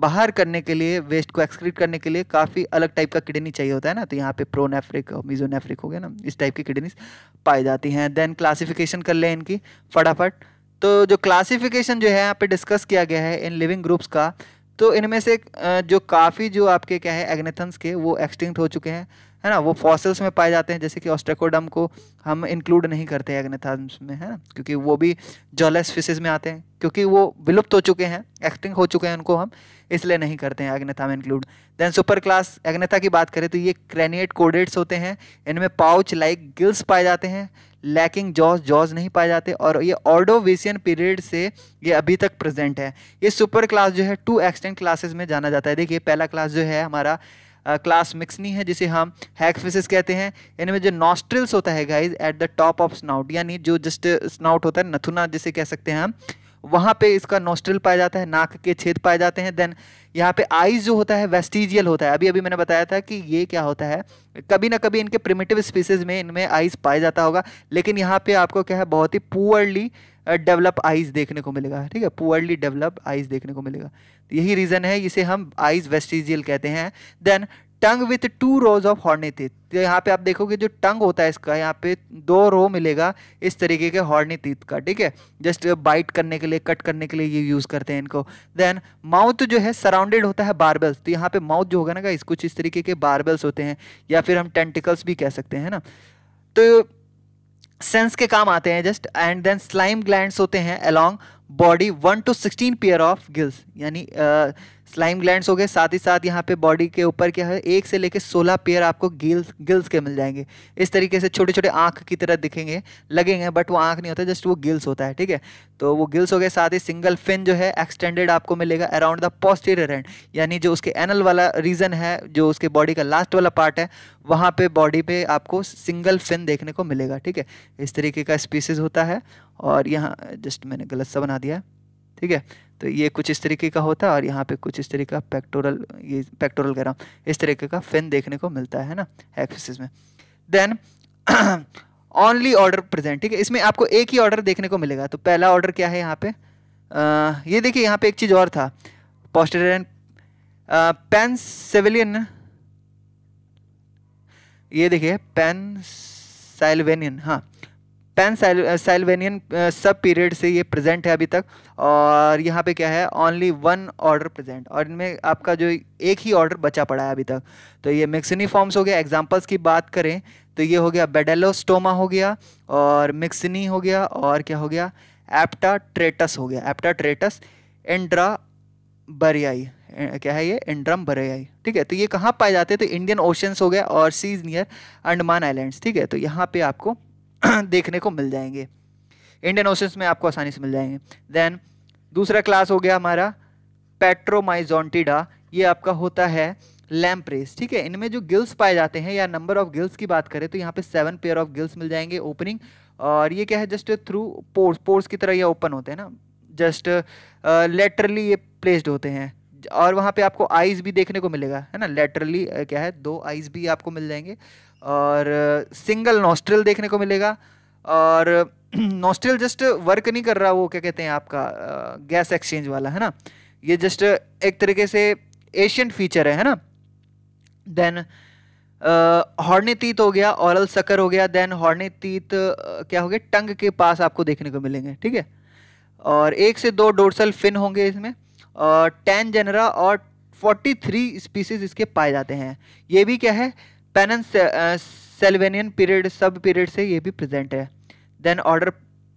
बाहर करने के लिए वेस्ट को एक्सक्रीट करने के लिए काफ़ी अलग टाइप का किडनी चाहिए होता है ना तो यहाँ पे प्रोनेफ्रिक और मिजोनेफ्रिक हो गया ना इस टाइप की किडनीज पाई जाती हैं देन क्लासिफिकेशन कर लें इनकी फटाफट तो जो क्लासिफिकेशन जो है यहाँ पे डिस्कस किया गया है इन लिविंग ग्रुप्स का तो इनमें से जो काफ़ी जो आपके क्या है एग्नेथन्स के वो एक्सटिंक्ट हो चुके हैं है ना वो फॉसिल्स में पाए जाते हैं जैसे कि ऑस्ट्रेकोडम को हम इंक्लूड नहीं करते एग्नेथन्स में है ना क्योंकि वो भी जॉलेस फिशेज में आते हैं क्योंकि वो विलुप्त हो चुके हैं एक्सटिंक्ट हो चुके हैं उनको हम इसलिए नहीं करते हैं एग्नेथा में include then super class Agnatha की बात करें तो ये क्रेनिएट कोडेट्स होते हैं इनमें पाउच लाइक गिल्स पाए जाते हैं लैकिंग जॉज जॉज नहीं पाए जाते और ये ऑर्डोवेसियन पीरियड से ये अभी तक प्रेजेंट है ये सुपर क्लास जो है टू एक्सटेंट क्लासेस में जाना जाता है देखिए पहला क्लास जो है हमारा क्लास मिक्सनी है जिसे हम हैकफिसेस कहते हैं इनमें जो नॉस्ट्रिल्स होता है guys at the top of snout यानी जो जस्ट स्नाउट होता है नथुना जिसे कह सकते हैं हम वहाँ पे इसका नोस्ट्रल पाया जाता है नाक के छेद पाए जाते हैं देन यहाँ पे आइज जो होता है वेस्टिजियल होता है अभी अभी मैंने बताया था कि ये क्या होता है कभी ना कभी इनके प्रिमेटिव स्पीसीज में इनमें आइज पाया जाता होगा लेकिन यहाँ पे आपको क्या है बहुत ही पुअरली डेवलप आइज देखने को मिलेगा ठीक है पुअरली डेवलप आइज देखने को मिलेगा यही रीज़न है इसे हम आइज वेस्टिजियल कहते हैं then tongue with two rows of horny teeth तो यहाँ पे आप देखोगे जो टंग होता है इसका यहाँ पे दो रो मिलेगा इस तरीके के हॉर्नी तीत का ठीक है जस्ट बाइट करने के लिए कट करने के लिए ये यूज़ करते हैं इनको देन माउथ जो है सराउंडेड होता है बारबेल्स तो यहाँ पे माउथ जो होगा ना इस कुछ इस तरीके के बारबेल्स होते हैं या फिर हम टेंटिकल्स भी कह सकते हैं ना तो सेंस के काम आते हैं just and then slime gland होते हैं along body one to sixteen pair of gills यानी uh, स्लाइम ग्लैंड हो गए साथ ही साथ यहाँ पे बॉडी के ऊपर क्या है एक से लेकर सोलह पेयर आपको गिल्स गिल्स के मिल जाएंगे इस तरीके से छोटे छोटे आँख की तरह दिखेंगे लगेंगे बट वो आँख नहीं होता जस्ट वो गिल्स होता है ठीक है तो वो गिल्स हो गए साथ ही सिंगल फिन जो है एक्सटेंडेड आपको मिलेगा अराउंड द पॉस्टीरियर एंड यानी जो उसके एनल वाला रीजन है जो उसके बॉडी का लास्ट वाला पार्ट है वहाँ पे बॉडी पे आपको सिंगल फिन देखने को मिलेगा ठीक है इस तरीके का स्पीसीज होता है और यहाँ जस्ट मैंने गलत सा बना दिया ठीक है तो ये कुछ इस तरीके का होता है और यहाँ पे कुछ इस तरीके का पेक्टोरल ये पेक्टोरल कह रहा हूँ इस तरीके का फिन देखने को मिलता है ना एक्सिस में देन ओनली ऑर्डर प्रेजेंट ठीक है इसमें आपको एक ही ऑर्डर देखने को मिलेगा तो पहला ऑर्डर क्या है यहाँ पे आ, ये देखिए यहाँ पे एक चीज़ और था पॉस्टर एंड पेन सेवेलियन ये देखिए पेन साइलवेनियन हाँ पैन सेलवेनियन सब पीरियड से ये प्रेजेंट है अभी तक और यहाँ पे क्या है ओनली वन ऑर्डर प्रेजेंट और इनमें आपका जो एक ही ऑर्डर बचा पड़ा है अभी तक तो ये फॉर्म्स हो गया एग्जाम्पल्स की बात करें तो ये हो गया बेडेलोस्टोमा हो गया और मिक्सिनी हो गया और क्या हो गया एप्टा ट्रेटस हो गया एप्टा ट्रेटस एंड्रा बरियाई क्या है ये एंड्रम बरियाई ठीक है तो ये कहाँ पाए जाते हैं तो इंडियन ओशंस हो गया और सीज नियर अंडमान आइलैंड्स ठीक है तो यहाँ पे आपको देखने को मिल जाएंगे इंडियन ओशंस में आपको आसानी से मिल जाएंगे देन दूसरा क्लास हो गया हमारा पेट्रोमाइजोंटिडा ये आपका होता है लैम्प्रेस ठीक है इनमें जो गिल्स पाए जाते हैं या नंबर ऑफ गिल्स की बात करें तो यहाँ पे सेवन पेयर ऑफ गिल्स मिल जाएंगे ओपनिंग और ये क्या है जस्ट थ्रू पोर्स पोर्स की तरह ये ओपन होते हैं ना जस्ट लेटरली uh, ये प्लेस्ड होते हैं और वहाँ पे आपको आइज़ भी देखने को मिलेगा है ना लेटरली uh, क्या है दो आइज़ भी आपको मिल जाएंगे और सिंगल नॉस्ट्रल देखने को मिलेगा और नॉस्ट्रल जस्ट वर्क नहीं कर रहा वो क्या कहते हैं आपका गैस एक्सचेंज वाला है ना ये जस्ट एक तरीके से एशियन फीचर है है ना देन हॉर्ने तीत हो गया औरल सकर हो गया देन हॉर्ने तीत क्या हो गया टंग के पास आपको देखने को मिलेंगे ठीक है और एक से दो डोर्सल फिन होंगे इसमें और टेन जनरा और 43 स्पीसीज इसके पाए जाते हैं ये भी क्या है पेनन सेल्वेनियन पीरियड सब पीरियड से ये भी प्रेजेंट है then order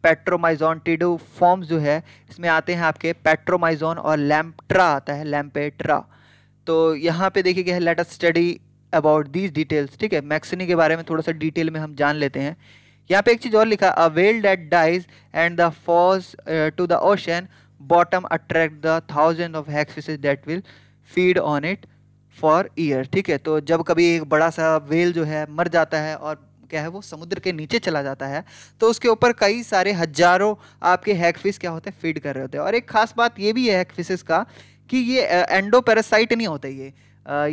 Petromyzontida form जो है इसमें आते हैं आपके पेट्रोमाइजोन और लैम्पट्रा आता है लैम्पेट्रा तो यहाँ पे देखिए क्या है let us study about these details ठीक है मैक्सिनी के बारे में थोड़ा सा डिटेल में हम जान लेते हैं यहाँ पे एक चीज़ और लिखा a whale that dies and the falls to the ocean bottom attract the thousand of hagfishes that will feed on it for year ठीक है तो जब कभी एक बड़ा सा वेल जो है मर जाता है और क्या है वो समुद्र के नीचे चला जाता है तो उसके ऊपर कई सारे हजारों आपके हैकफिश क्या होते हैं फीड कर रहे होते हैं और एक खास बात ये भी है हैकफिशेस का कि ये एंडोपेरासाइट नहीं होते ये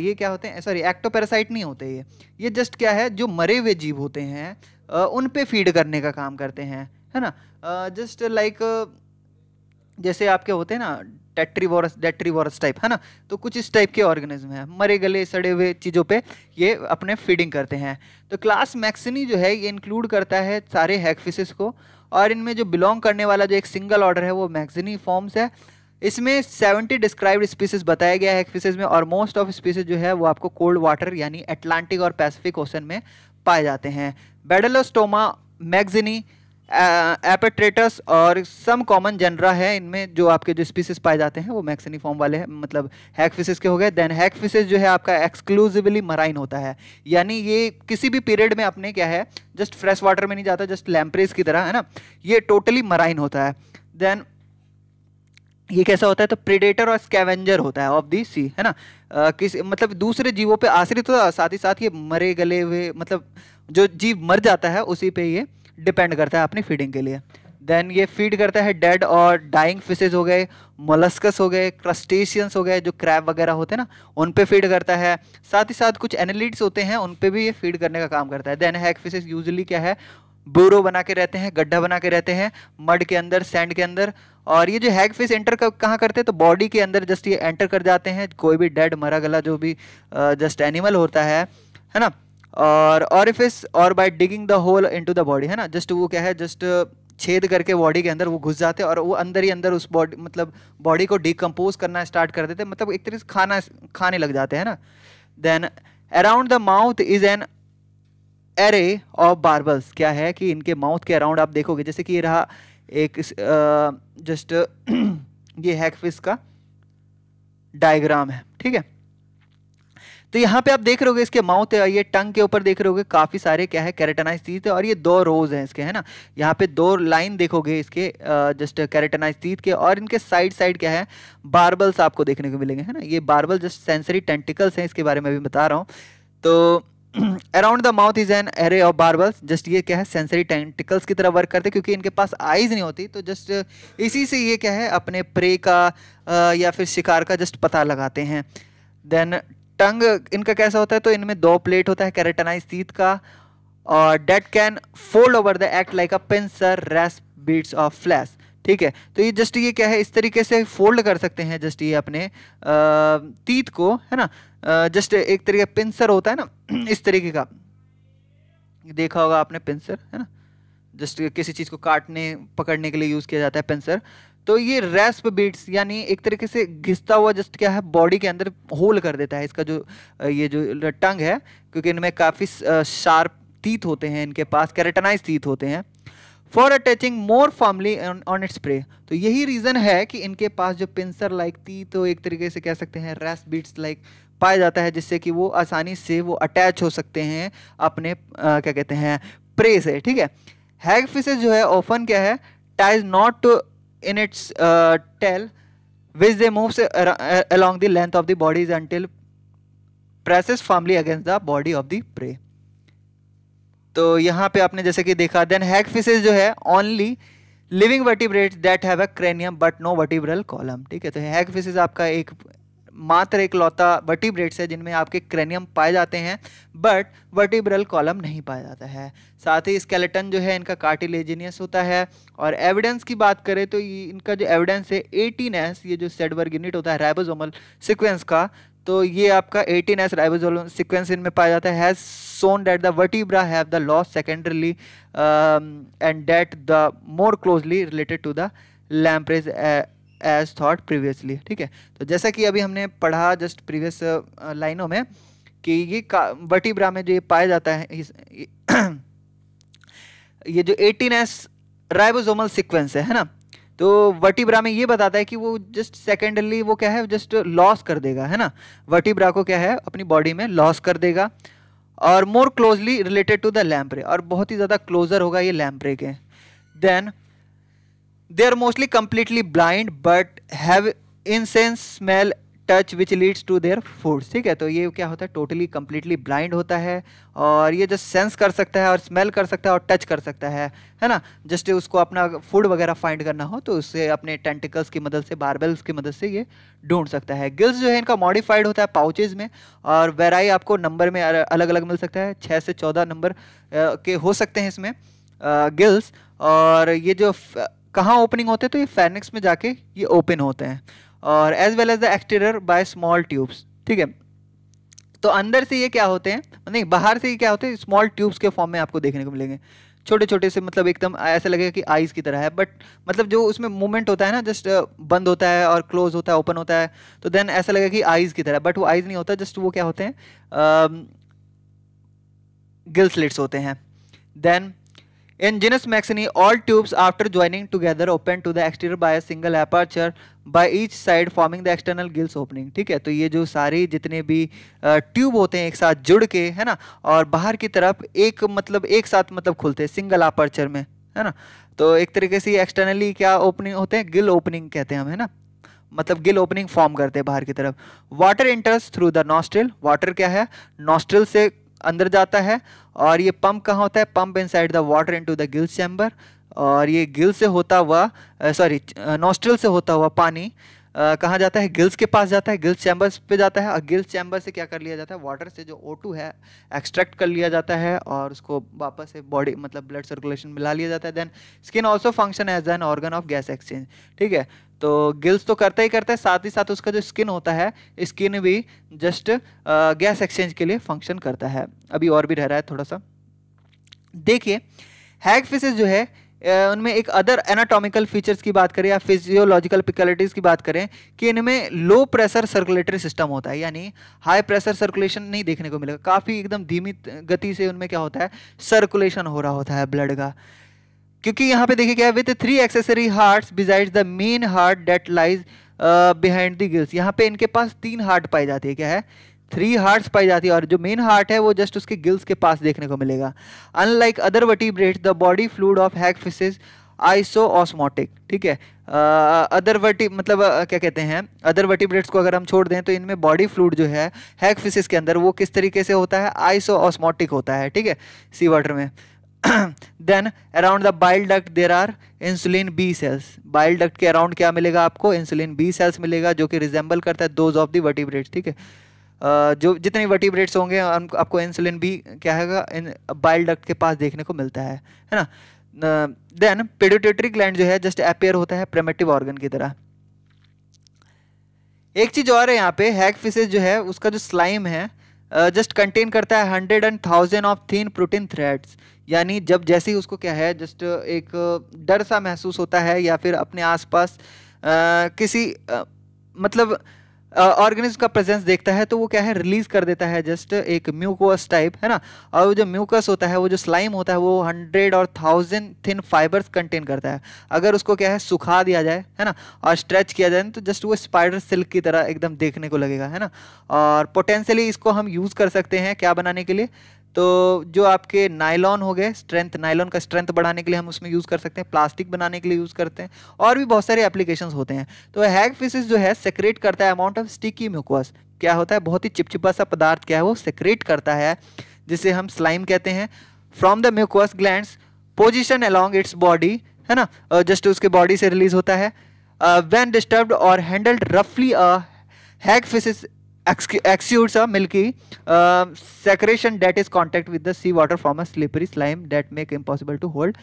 ये क्या होते हैं सॉरी एक्टोपेरासाइट नहीं होते ये ये जस्ट क्या है जो मरे हुए जीव होते हैं उन पर फीड करने का काम करते हैं है ना जस्ट लाइक जैसे आपके होते हैं ना टेट्रीवोरस डेट्रीवोरस टाइप है ना तो कुछ इस टाइप के ऑर्गेनिज्म हैं मरे गले सड़े हुए चीज़ों पे ये अपने फीडिंग करते हैं तो क्लास मैक्सिनी जो है ये इंक्लूड करता है सारे हैगफिशेस को और इनमें जो बिलोंग करने वाला जो एक सिंगल ऑर्डर है वो मैक्सिनी फॉर्म्स है इसमें सेवेंटी डिस्क्राइब्ड स्पीसीज बताया गया है में और मोस्ट ऑफ स्पीसीज जो है वो आपको कोल्ड वाटर यानी अटलांटिक और पैसिफिक ओशन में पाए जाते हैं बेडलोस्टोमा मैगजिनी एपेट्रेटस और सम कॉमन जनरा है इनमें जो आपके जो स्पीसीज पाए जाते हैं वो फॉर्म वाले हैं मतलब हैकफिसेस के हो गए देन हैकफिसेस जो है आपका एक्सक्लूसिवली मराइन होता है यानी ये किसी भी पीरियड में आपने क्या है जस्ट फ्रेश वाटर में नहीं जाता जस्ट लैम्परेज की तरह है ना ये टोटली मराइन होता है देन ये कैसा होता है तो प्रिडेटर और स्कैवेंजर होता है ऑफ दी सी है ना आ, किस मतलब दूसरे जीवों पे आश्रित होता साथ ही साथ ये मरे गले हुए मतलब जो जीव मर जाता है उसी पे ये डिपेंड करता है अपनी फीडिंग के लिए देन ये फीड करता है डेड और डाइंग फिशेज हो गए मोलस्कस हो गए क्रस्टेशियंस हो गए जो क्रैब वगैरह होते हैं ना उन पे फीड करता है साथ ही साथ कुछ एनलिट्स होते हैं उन पे भी ये फीड करने का काम करता है देन हैक फिशेज यूजली क्या है बोरो बना के रहते हैं गड्ढा बना के रहते हैं मड के अंदर सैंड के अंदर और ये जो हैग फिश एंटर कहाँ करते हैं तो बॉडी के अंदर जस्ट ये एंटर कर जाते हैं कोई भी डेड मरा गला जो भी जस्ट एनिमल होता है है ना और और इफ इस और by digging the hole into the body है ना जस्ट वो क्या है जस्ट uh, छेद करके बॉडी के अंदर वो घुस जाते और वो अंदर ही अंदर उस बॉडी मतलब बॉडी को डिकम्पोज करना स्टार्ट कर देते मतलब एक तरह से खाना खाने लग जाते हैं ना then around the mouth is an array of barbels क्या है कि इनके माउथ के अराउंड आप देखोगे जैसे कि ये रहा एक जस्ट uh, ये हैकफिस का डायग्राम है ठीक है तो यहाँ पे आप देख रहे हो इसके माउथ है ये टंग के ऊपर देख रहे हो काफी सारे क्या है कैरेटनाइज तीत है और ये दो रोज हैं इसके है ना यहाँ पे दो लाइन देखोगे इसके जस्ट कैरेटनाइज तीत के और इनके साइड साइड क्या है बार्बल्स आपको देखने को मिलेंगे है ना ये बार्बल जस्ट सेंसरी टेंटिकल्स हैं इसके बारे में भी बता रहा हूँ तो around the mouth is an array of barbels just ये क्या है सेंसरी टेंटिकल्स की तरह वर्क करते क्योंकि इनके पास आइज नहीं होती तो जस्ट इसी से ये क्या है अपने प्रे का या फिर शिकार का जस्ट पता लगाते हैं देन टंग इनका कैसा होता है तो इनमें दो प्लेट होता है कैरेटनाइज सीथ का और that can fold over the act like a pincer rips bits of flesh ठीक है तो ये जस्ट ये क्या है इस तरीके से फोल्ड कर सकते हैं जस्ट ये अपने तीत को है ना जस्ट एक तरीके पिंसर होता है ना इस तरीके का देखा होगा आपने पिंसर है ना जस्ट किसी चीज़ को काटने पकड़ने के लिए यूज़ किया जाता है पेंसर तो ये रेस्प बीट्स यानी एक तरीके से घिसता हुआ जस्ट क्या है बॉडी के अंदर होल कर देता है इसका जो ये जो टंग है क्योंकि इनमें काफ़ी शार्प तीत होते हैं इनके पास कैरेटनाइज तीत होते हैं for attaching more formally on its prey तो यही रीज़न है कि इनके पास जो पिंसर लाइक थी तो एक तरीके से कह सकते हैं रेस बीट्स लाइक पाया जाता है जिससे कि वो आसानी से वो अटैच हो सकते हैं अपने आ, क्या कहते हैं प्रे से ठीक है हैग फिशेज जो है ओपन क्या है ties knot to in its uh, tail which they moves along the length of the bodies until presses firmly against the body of the prey तो यहाँ पे आपने जैसे कि देखा देन हैग फिशेज जो है only living vertebrate that have a cranium but no vertebral column ठीक है तो हैग फिशेज आपका एक मात्र एक लौता वर्टिब्रेट्स है जिनमें आपके क्रेनियम पाए जाते हैं बट वर्टिब्रल कॉलम नहीं पाया जाता है साथ ही स्केलेटन जो है इनका कार्टिलेजिनियस होता है और एविडेंस की बात करें तो इनका जो एविडेंस है एटीन ये जो सेडवर्ग यूनिट होता है राइबोजोमल सिक्वेंस का तो ये आपका एटीन एस राइबोसोम सिक्वेंस इनमें पाया जाता है सोन that the vertebra have the loss secondarily and that the more closely related to the lampreys as thought previously ठीक है तो जैसा कि अभी हमने पढ़ा जस्ट प्रीवियस uh, लाइनों में कि ये वर्टिब्रा में जो ये पाया जाता है इस, ये जो 18S राइबोसोमल सीक्वेंस है है ना तो वटीब्रा में ये बताता है कि वो जस्ट सेकेंडली वो क्या है जस्ट लॉस कर देगा है ना वटिब्रा को क्या है अपनी बॉडी में लॉस कर देगा और more closely related to the lamprey और बहुत ही ज़्यादा क्लोजर होगा ये लैम्प्रे के then they are mostly completely blind but have in sense smell touch which leads to their food ठीक है तो ये क्या होता है टोटली कम्प्लीटली ब्लाइंड होता है और ये जस्ट सेंस कर सकता है और स्मेल कर सकता है और टच कर सकता है है ना जस्ट उसको अपना फूड वगैरह फाइंड करना हो तो उससे अपने टेंटिकल्स की मदद से बारबेल्स की मदद से ये ढूंढ सकता है गिल्स जो है इनका मॉडिफाइड होता है पाउचेज में और वेराई आपको नंबर में अलग अलग मिल सकता है छः से चौदह नंबर के हो सकते हैं इसमें गिल्स और ये जो कहाँ ओपनिंग होते हैं तो ये फैनिक्स में जाके ये ओपन होते हैं और as well as the exterior by small tubes ठीक है तो अंदर से ये क्या होते हैं नहीं बाहर से ये क्या होते हैं स्मॉल ट्यूब्स के फॉर्म में आपको देखने को मिलेंगे छोटे छोटे से मतलब एकदम ऐसा लगेगा कि आइज़ की तरह है बट मतलब जो उसमें मूवमेंट होता है ना जस्ट uh, बंद होता है और क्लोज होता है ओपन होता है तो देन ऐसा लगेगा कि आइज़ की तरह बट वो आइज़ नहीं होता जस्ट वो क्या होते हैं गिल um, स्लिट्स होते हैं then in genus genus all tubes after joining joining open to the exterior by single a single each side forming the external gills opening ठीक है तो ये जो सारी जितने भी ट्यूब होते हैं एक साथ जुड़ के है ना और बाहर की तरफ एक मतलब एक साथ मतलब खुलते हैं सिंगल अपर्चर में है ना तो एक तरीके से एक्सटर्नली क्या ओपनिंग होते हैं गिल ओपनिंग कहते हैं हम है ना मतलब गिल ओपनिंग फॉर्म करते हैं बाहर की तरफ water enters through the nostril water क्या है नॉस्ट्रिल से अंदर जाता है और ये पंप कहाँ होता है pump inside the water into the gills chamber और ये गिल से होता हुआ सॉरी नॉस्ट्रल से होता हुआ पानी कहाँ जाता है गिल्स के पास जाता है गिल्स चैम्बर्स पे जाता है और गिल्स चैम्बर से क्या कर लिया जाता है वाटर से जो ओ है एक्सट्रैक्ट कर लिया जाता है और उसको वापस से बॉडी मतलब ब्लड सर्कुलेशन में ला लिया जाता है then skin also function as an organ of gas exchange ठीक है तो गिल्स तो करता ही करता है साथ ही साथ उसका जो स्किन होता है स्किन भी जस्ट गैस एक्सचेंज के लिए फंक्शन करता है अभी और भी रह रहा है थोड़ा सा देखिए हैग फिशेज जो है उनमें एक अदर एनाटॉमिकल फीचर्स की बात करें या फिजियोलॉजिकल पिकलिटीज़ की बात करें कि इनमें लो प्रेशर सर्कुलेटरी सिस्टम होता है यानी हाई प्रेशर सर्कुलेशन नहीं देखने को मिलेगा काफ़ी एकदम धीमी गति से उनमें क्या होता है सर्कुलेशन हो रहा होता है ब्लड का क्योंकि यहाँ पे देखिए क्या है with three accessory heart beside the main heart that lies behind the gills यहाँ पे इनके पास तीन हार्ट पाई जाती है क्या है थ्री हार्ट्स पाई जाती है और जो मेन हार्ट है वो जस्ट उसके गिल्स के पास देखने को मिलेगा अनलाइक अदर ब्रेड the body fluid of hack fishes isosmotic ठीक है अदर uh, वर्टी मतलब uh, क्या कहते हैं अदर ब्रेड्स को अगर हम छोड़ दें तो इनमें बॉडी फ्लूड जो है हैक फिशिस के अंदर वो किस तरीके से होता है आइसो ऑस्मोटिक होता है ठीक है सी वाटर में then around the bile duct there are insulin B cells bile duct के अराउंड क्या मिलेगा आपको इंसुलिन बी सेल्स मिलेगा जो कि रिजेंबल करता है दोज ऑफ दी ब्रेड ठीक है जो जितने वर्टिब्रेट्स होंगे आपको इंसुलिन भी क्या है बाइल डक्ट के पास देखने को मिलता है है ना देन पेडोटेटरी ग्लैंड जो है जस्ट अपेयर होता है प्रेमेटिव ऑर्गन की तरह एक चीज़ और है यहाँ पे हैक फिशेज जो है उसका जो स्लाइम है जस्ट uh, कंटेन करता है hundred and thousand of thin protein threads यानी जब जैसे ही उसको क्या है जस्ट एक डर सा महसूस होता है या फिर अपने आसपास uh, किसी uh, मतलब ऑर्गेनिज्म uh, का प्रेजेंस देखता है तो वो क्या है रिलीज कर देता है जस्ट एक म्यूकोस टाइप है ना और वो जो म्यूकस होता है वो जो स्लाइम होता है वो हंड्रेड और थाउजेंड थिन फाइबर्स कंटेन करता है अगर उसको क्या है सुखा दिया जाए है ना और स्ट्रेच किया जाए तो जस्ट वो स्पाइडर सिल्क की तरह एकदम देखने को लगेगा है ना और पोटेंशली इसको हम यूज़ कर सकते हैं क्या बनाने के लिए तो जो आपके नायलॉन हो गए स्ट्रेंथ नायलॉन का स्ट्रेंथ बढ़ाने के लिए हम उसमें यूज़ कर सकते हैं प्लास्टिक बनाने के लिए यूज़ करते हैं और भी बहुत सारे एप्लीकेशंस होते हैं तो हैग फिशेज जो है सेक्रेट करता है अमाउंट ऑफ स्टिकी म्यूकोस क्या होता है बहुत ही चिपचिपा सा पदार्थ क्या है वो सेक्रेट करता है जिसे हम स्लाइम कहते हैं from the mucous gland position along its body है ना जस्ट उसके बॉडी से रिलीज होता है वैन डिस्टर्ब और हैंडल्ड रफली hag fishes exudes uh, a milky secretion that is contact with the sea water from a slippery slime that make impossible to hold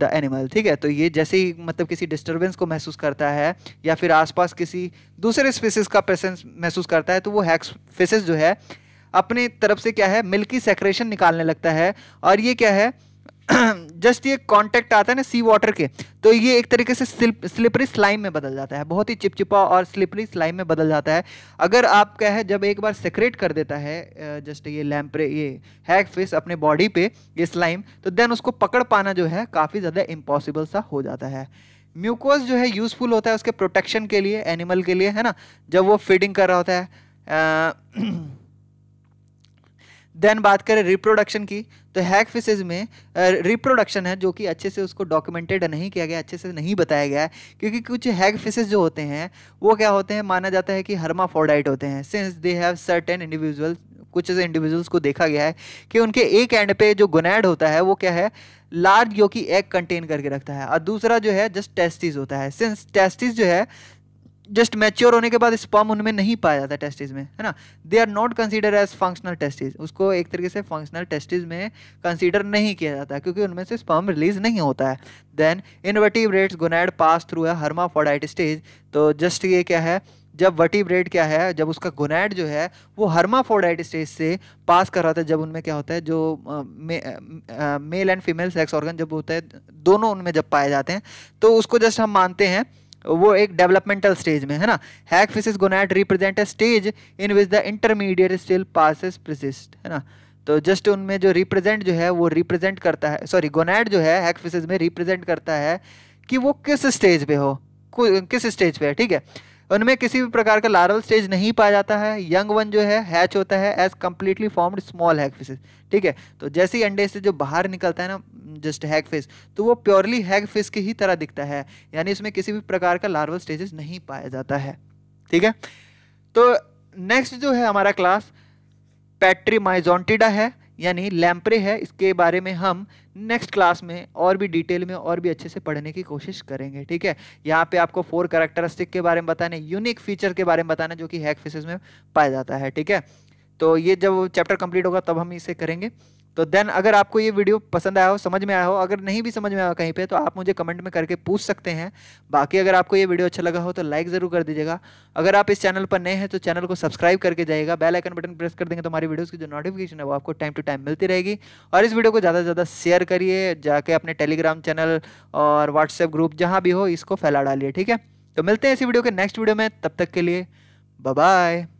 the animal ठीक है तो ये जैसे ही मतलब किसी डिस्टर्बेंस को महसूस करता है या फिर आसपास किसी दूसरे स्पीसीज का प्रेजेंस महसूस करता है तो वो हैक्स फेसिस जो है अपनी तरफ से क्या है मिल्की सेक्रेशन निकालने लगता है और ये क्या है जस्ट ये कांटेक्ट आता है ना सी वाटर के तो ये एक तरीके से स्लिपरी स्लाइम में बदल जाता है बहुत ही चिपचिपा और स्लिपरी स्लाइम में बदल जाता है अगर आप क्या है जब एक बार सेक्रेट कर देता है जस्ट ये लैम्परे ये हैक फिश अपने बॉडी पे ये स्लाइम तो देन उसको पकड़ पाना जो है काफ़ी ज़्यादा इम्पॉसिबल सा हो जाता है म्यूकोस जो है यूज़फुल होता है उसके प्रोटेक्शन के लिए एनिमल के लिए है ना जब वो फीडिंग कर रहा होता है देन बात करें रिप्रोडक्शन की तो हैक फिशेज में रिप्रोडक्शन है जो कि अच्छे से उसको डॉक्यूमेंटेड नहीं किया गया अच्छे से नहीं बताया गया क्योंकि कुछ हैग फिशेज जो होते हैं वो क्या होते हैं माना जाता है कि हर्माफोडाइट होते हैं since they have certain individual कुछ ऐसे इंडिविजुअल्स को देखा गया है कि उनके एक एंड पे जो गोनैड होता है वो क्या है लार्ज जो कि एग कंटेन करके रखता है और दूसरा जो है जस्ट टेस्टिस होता है सिंस टेस्टिस जो है जस्ट मैच्योर होने के बाद स्पर्म उनमें नहीं पाया जाता टेस्टिस में है ना they are not consider as functional testis उसको एक तरीके से फंक्शनल टेस्टिस में कंसिडर नहीं किया जाता क्योंकि उनमें से स्पर्म रिलीज नहीं होता है देन रेट्स गोनेड पास थ्रू है हर्माफोडाइट स्टेज तो जस्ट ये क्या है जब वटीब्रेड क्या है जब उसका गोनेड जो है वो हर्माफोडाइट स्टेज से पास कर रहा था जब उनमें क्या होता है जो male and female sex organ जब होता है दोनों उनमें जब पाए जाते हैं तो उसको जस्ट हम मानते हैं वो एक डेवलपमेंटल स्टेज में है ना hag fishes gonad represent a stage in which the intermediate still passes persist है ना तो जस्ट उनमें जो रिप्रेजेंट जो है वो रिप्रेजेंट करता है सॉरी गोनाइट जो है हैक फिसिस में रिप्रेजेंट करता है कि वो किस स्टेज पे हो किस स्टेज पे है ठीक है उनमें किसी भी प्रकार का लार्वल स्टेज नहीं पाया जाता है यंग वन जो है हैच होता है as completely formed small hag fishes ठीक है तो जैसे ही अंडे से जो बाहर निकलता है ना जस्ट हैग फिश तो वो प्योरली हैग फिश की ही तरह दिखता है यानी इसमें किसी भी प्रकार का लार्वल स्टेजेस नहीं पाया जाता है ठीक है तो नेक्स्ट जो है हमारा क्लास पैट्रीमाइजोंटिडा है यानी लैम्प्रे है इसके बारे में हम नेक्स्ट क्लास में और भी डिटेल में और भी अच्छे से पढ़ने की कोशिश करेंगे ठीक है यहाँ पे आपको फोर करेक्टरिस्टिक के बारे में बताने यूनिक फीचर के बारे में बताने जो कि हैक फिशेज में पाया जाता है ठीक है तो ये जब चैप्टर कंप्लीट होगा तब हम इसे करेंगे तो देन अगर आपको ये वीडियो पसंद आया हो समझ में आया हो अगर नहीं भी समझ में आया कहीं पे तो आप मुझे कमेंट में करके पूछ सकते हैं बाकी अगर आपको ये वीडियो अच्छा लगा हो तो लाइक ज़रूर कर दीजिएगा अगर आप इस चैनल पर नए हैं तो चैनल को सब्सक्राइब करके जाइएगा बेल आइकन बटन प्रेस कर देंगे तो हमारी वीडियोज़ की जो नोटिफिकेशन है वो आपको टाइम टू टाइम मिलती रहेगी और इस वीडियो को ज़्यादा से ज़्यादा शेयर करिए जाके अपने टेलीग्राम चैनल और व्हाट्सएप ग्रुप जहाँ भी हो इसको फैला डालिए ठीक है तो मिलते हैं इसी वीडियो के नेक्स्ट वीडियो में तब तक के लिए बाय